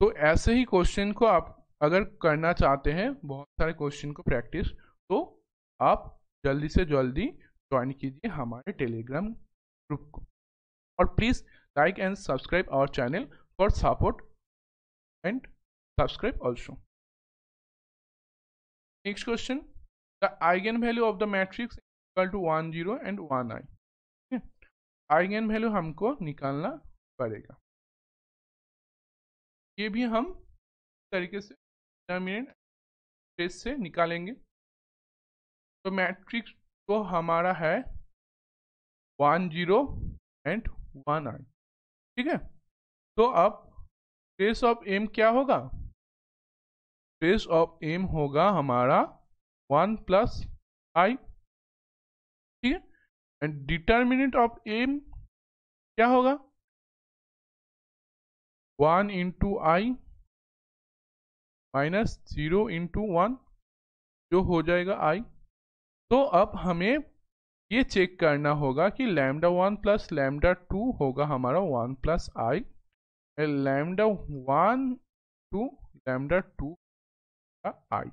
तो ऐसे ही क्वेश्चन को आप अगर करना चाहते हैं बहुत सारे क्वेश्चन को प्रैक्टिस तो आप जल्दी से जल्दी ज्वाइन कीजिए हमारे टेलीग्राम ग्रुप को और please like and subscribe our channel for support and subscript also next question the eigenvalue of the matrix equal to one zero and one I ठीक है आइगन वैल्यू हमको निकालना पड़ेगा ये भी हम तरीके से डिटर्मिनेंट से निकालेंगे तो मैट्रिक्स तो हमारा है one zero and one I ठीक है तो अब ट्रेस ऑफ एम क्या होगा स्पेस ऑफ एम होगा हमारा वन प्लस आई ठीक है एंड डिटर्मिनेंट ऑफ एम क्या होगा one into I minus zero into one जो हो जाएगा आई तो अब हमें ये चेक करना होगा कि lambda one plus lambda two होगा हमारा one plus I lambda one to lambda two का आई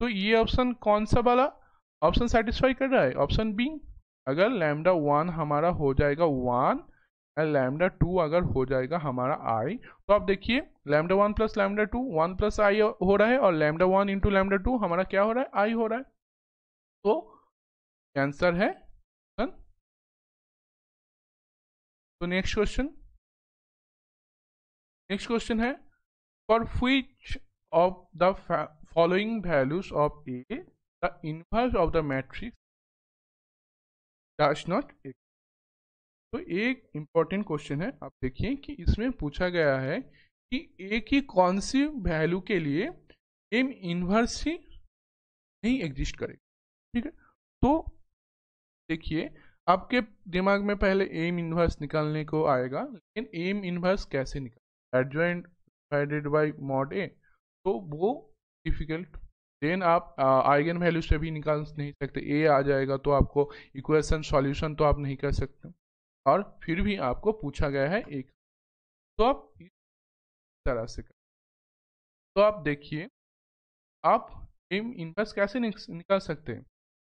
तो ये ऑप्शन कौन सा वाला ऑप्शन सेटिस्फाई कर रहा है ऑप्शन बी अगर लैमडा वन हमारा हो जाएगा वन एंड लैमडा टू अगर हो जाएगा हमारा आई तो आप देखिए lambda one plus lambda two one plus I हो रहा है और lambda one into lambda two हमारा क्या हो रहा है आई हो रहा है तो आंसर है ऑप्शन तो नेक्स्ट क्वेश्चन नेक्स्ट क्वेश्चन है for which of the following values of A, the inverse of the matrix does not exist. तो एक इम्पॉर्टेंट क्वेश्चन है आप देखिए कि इसमें पूछा गया है कि ए की कौन सी वैल्यू के लिए एम इन्वर्स ही नहीं एग्जिस्ट करेगा ठीक है तो देखिए आपके दिमाग में पहले एम इन्वर्स निकालने को आएगा लेकिन एम इनवर्स कैसे निकाल adjoint divided by mod A तो वो डिफिकल्ट देन आप आइगन वैल्यू से भी निकाल नहीं सकते ए आ जाएगा तो आपको इक्वेशन सॉल्यूशन तो आप नहीं कर सकते और फिर भी आपको पूछा गया है एक तो आप इस तरह से कर तो आप देखिए आप एम इनवर्स कैसे निकाल सकते हैं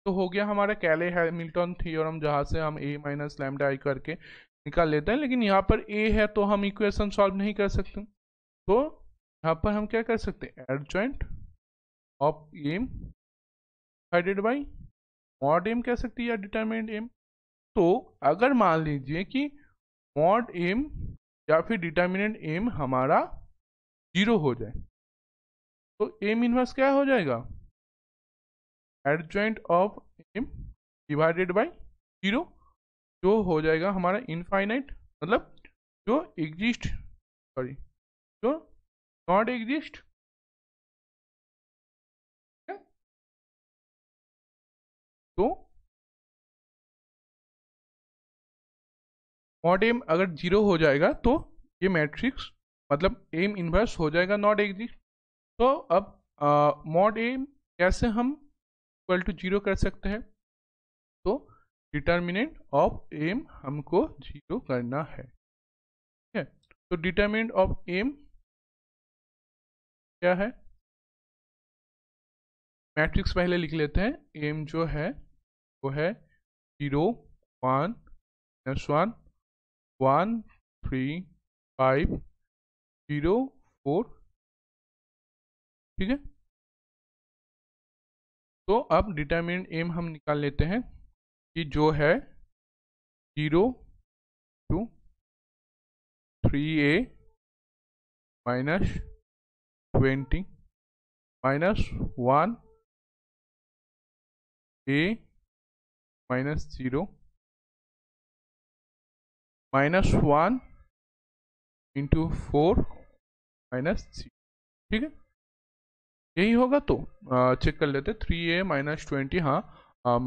तो हो गया हमारा कैले हैमिल्टन थियोरम जहाँ से हम ए माइनस लैमडा आई करके निकाल लेते हैं लेकिन यहाँ पर ए है तो हम इक्वेशन सॉल्व नहीं कर सकते तो यहाँ पर हम क्या कर सकते हैं adjoint of M divided by mod M कह सकते हैं या डिटरमिनेंट एम तो अगर मान लीजिए कि मॉड एम या फिर डिटरमिनेंट एम हमारा जीरो हो जाए तो एम इनवर्स क्या हो जाएगा adjoint of M divided by zero जो हो जाएगा हमारा इनफाइनाइट मतलब जो एग्जिस्ट सॉरी जो God exists? तो मॉड एम अगर जीरो हो जाएगा तो ये मैट्रिक्स मतलब एम इन्वर्स हो जाएगा नॉट एग्जिस्ट तो अब मॉड एम कैसे हम इक्वल टू जीरो कर सकते हैं तो डिटर्मिनेंट ऑफ एम हमको जीरो करना है ठीक है तो डिटर्मिनेंट ऑफ एम क्या है मैट्रिक्स पहले लिख लेते हैं एम जो है वो है zero one minus one one three five zero four ठीक है तो अब डिटरमिनेंट एम हम निकाल लेते हैं कि जो है zero two three A minus twenty minus one A minus zero minus one into four minus three ठीक है यही होगा तो चेक कर लेते थ्री ए माइनस ट्वेंटी हाँ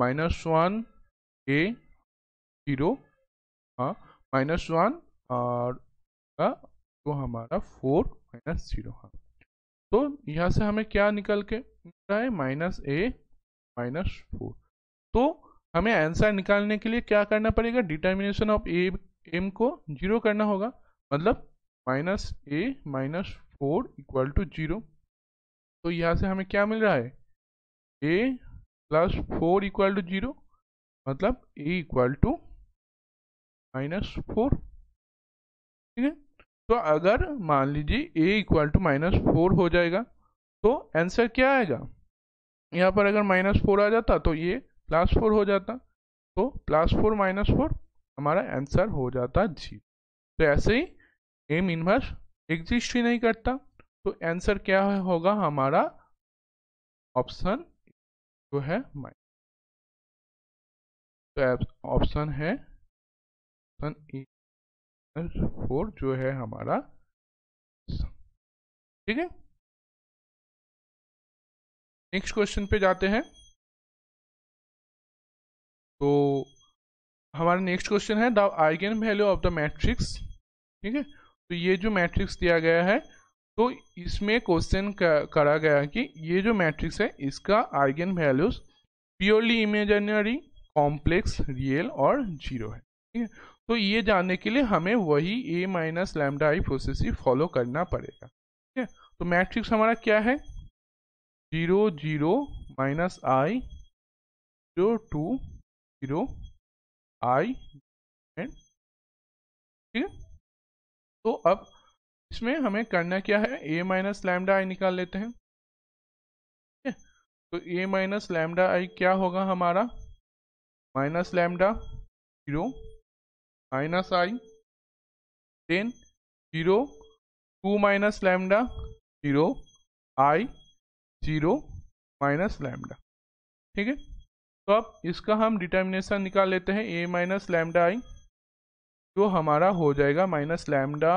माइनस वन ए जीरो हाँ माइनस वन और तो हमारा फोर माइनस जीरो हाँ तो यहाँ से हमें क्या निकल के मिल रहा है माइनस ए माइनस फोर तो हमें आंसर निकालने के लिए क्या करना पड़ेगा डिटर्मिनेशन ऑफ ए एम को जीरो करना होगा मतलब minus A minus four equal to zero तो यहाँ से हमें क्या मिल रहा है A plus four equal to zero मतलब A equal to minus four ठीक है तो अगर मान लीजिए A equal to minus four हो जाएगा तो आंसर क्या आएगा यहाँ पर अगर माइनस फोर आ जाता तो ये प्लस फोर हो जाता तो प्लस फोर माइनस फोर हमारा आंसर हो जाता जी तो ऐसे ही एम इनवर्स एग्जिस्ट ही नहीं करता तो आंसर क्या होगा हमारा ऑप्शन जो है माइनस तो ऑप्शन है ऑप्शन ए फोर जो है हमारा ठीक है नेक्स्ट क्वेश्चन पे जाते हैं तो हमारा नेक्स्ट क्वेश्चन है the eigen value of the matrix ठीक है तो ये जो मैट्रिक्स दिया गया है तो इसमें क्वेश्चन करा गया कि ये जो मैट्रिक्स है इसका eigenvalues purely imaginary complex real और जीरो है ठीक है तो ये जानने के लिए हमें वही A minus lambda I process ही फॉलो करना पड़ेगा ठीक है तो मैट्रिक्स हमारा क्या है zero zero minus I zero two zero I and ठीक है तो अब इसमें हमें करना क्या है ए माइनस लैमडा आई निकाल लेते हैं ठीक है तो ए माइनस लैमडा आई क्या होगा हमारा minus lambda zero minus I then zero two minus lambda zero I zero minus lambda ठीक है तो अब इसका हम डिटर्मिनेशन निकाल लेते हैं ए माइनस लैमडा आई जो हमारा हो जाएगा minus lambda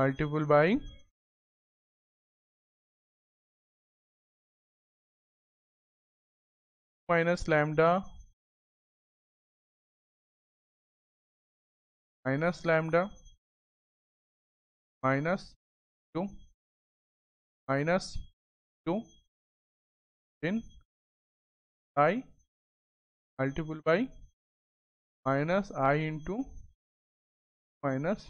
multiple by minus lambda minus lambda minus 2 minus 2 in i multiple by minus I into minus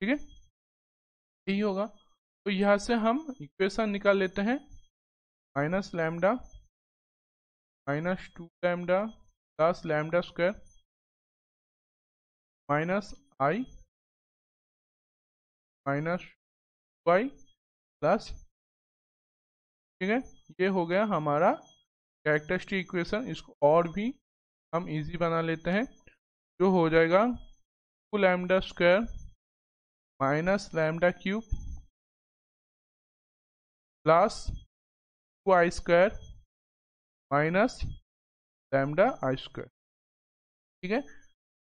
ठीक है यही होगा तो यहाँ से हम इक्वेशन निकाल लेते हैं minus lambda minus two lambda plus lambda square minus I minus Y plus ठीक है ये हो गया हमारा कैरेक्टरिस्टिक इक्वेशन इसको और भी हम इजी बना लेते हैं जो हो जाएगा two lambda square minus lambda cube plus two I square minus lambda I square ठीक है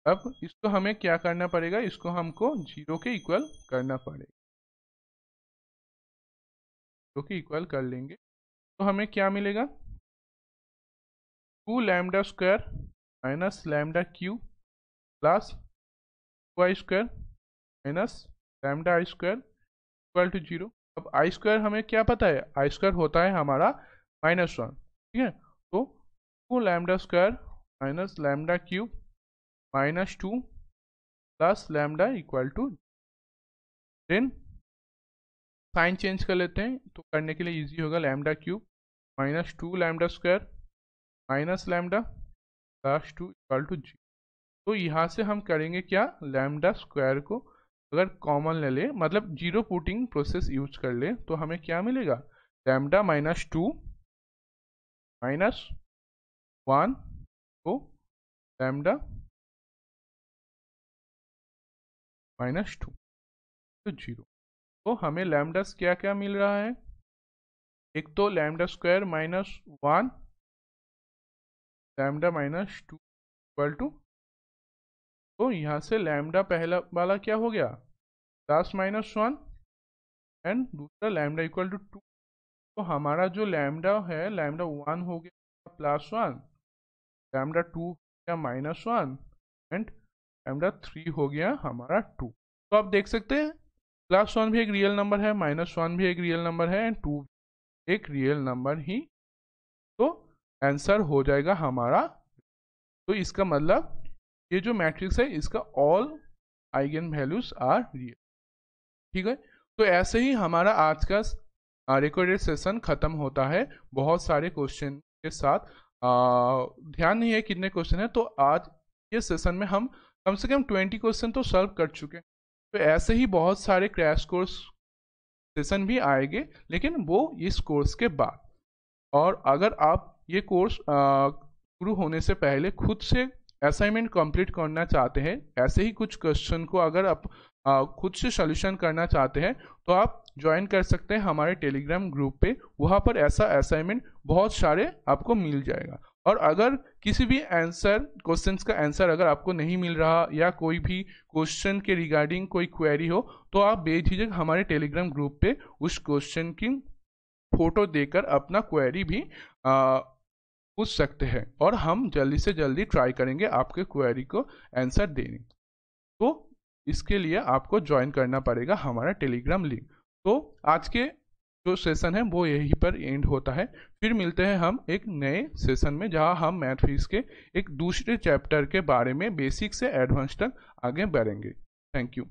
अब इसको हमें क्या करना पड़ेगा इसको हमको जीरो के इक्वल करना पड़ेगा जीरो के इक्वल कर लेंगे तो हमें क्या मिलेगा two lambda square minus lambda cube plus two I square minus lambda I square equal to zero अब आई स्क्वायर हमें क्या पता है आई स्क्वायर होता है हमारा माइनस वन ठीक है तो two lambda square minus lambda cube minus 2 plus lambda equal to then sign change कर लेते हैं तो करने के लिए इजी होगा lambda cube minus two lambda square minus lambda plus two equal to जी तो यहाँ से हम करेंगे क्या लैमडा स्क्वायर को अगर कॉमन ले ले मतलब जीरो पुटिंग प्रोसेस यूज कर ले तो हमें क्या मिलेगा lambda minus two minus one को लैमडा माइनस टू तो जीरो तो हमें लैमडस क्या क्या मिल रहा है एक तो lambda square minus one lambda minus two equal to तो यहाँ से लैमडा पहला वाला क्या हो गया प्लस माइनस वन एंड दूसरा लैमडा इक्वल टू टू तो हमारा जो लैमडा है लैमडा वन हो गया प्लस वन लैमडा टू हो गया minus one and lambda three हो गया हमारा टू तो आप देख सकते हैं प्लस वन भी एक रियल नंबर है माइनस वन भी एक रियल नंबर है एंड टू एक रियल नंबर ही तो आंसर हो जाएगा हमारा तो इसका मतलब ये जो मैट्रिक्स है इसका all eigen values are real ठीक है तो ऐसे ही हमारा आज का रिकॉर्डेड सेशन ख़त्म होता है बहुत सारे क्वेश्चन के साथ आ, ध्यान नहीं है कितने क्वेश्चन है तो आज ये सेशन में हम कम से कम ट्वेंटी क्वेश्चन तो सॉल्व कर चुके हैं तो ऐसे ही बहुत सारे क्रैश कोर्स सेशन भी आएंगे लेकिन वो इस कोर्स के बाद और अगर आप ये कोर्स शुरू होने से पहले खुद से असाइनमेंट कंप्लीट करना चाहते हैं ऐसे ही कुछ क्वेश्चन को अगर आप आ, खुद से सोल्यूशन करना चाहते हैं तो आप ज्वाइन कर सकते हैं हमारे टेलीग्राम ग्रुप पे वहाँ पर ऐसा असाइनमेंट बहुत सारे आपको मिल जाएगा और अगर किसी भी आंसर क्वेश्चन का आंसर अगर आपको नहीं मिल रहा या कोई भी क्वेश्चन के रिगार्डिंग कोई क्वेरी हो तो आप बेझिझक हमारे टेलीग्राम ग्रुप पे उस क्वेश्चन की फोटो देकर अपना क्वेरी भी आ, पूछ सकते हैं और हम जल्दी से जल्दी ट्राई करेंगे आपके क्वेरी को आंसर देने तो इसके लिए आपको ज्वाइन करना पड़ेगा हमारा टेलीग्राम लिंक तो आज के जो सेशन है वो यहीं पर एंड होता है फिर मिलते हैं हम एक नए सेशन में जहां हम मैथ फिजिक्स के एक दूसरे चैप्टर के बारे में बेसिक से एडवांस तक आगे बढ़ेंगे थैंक यू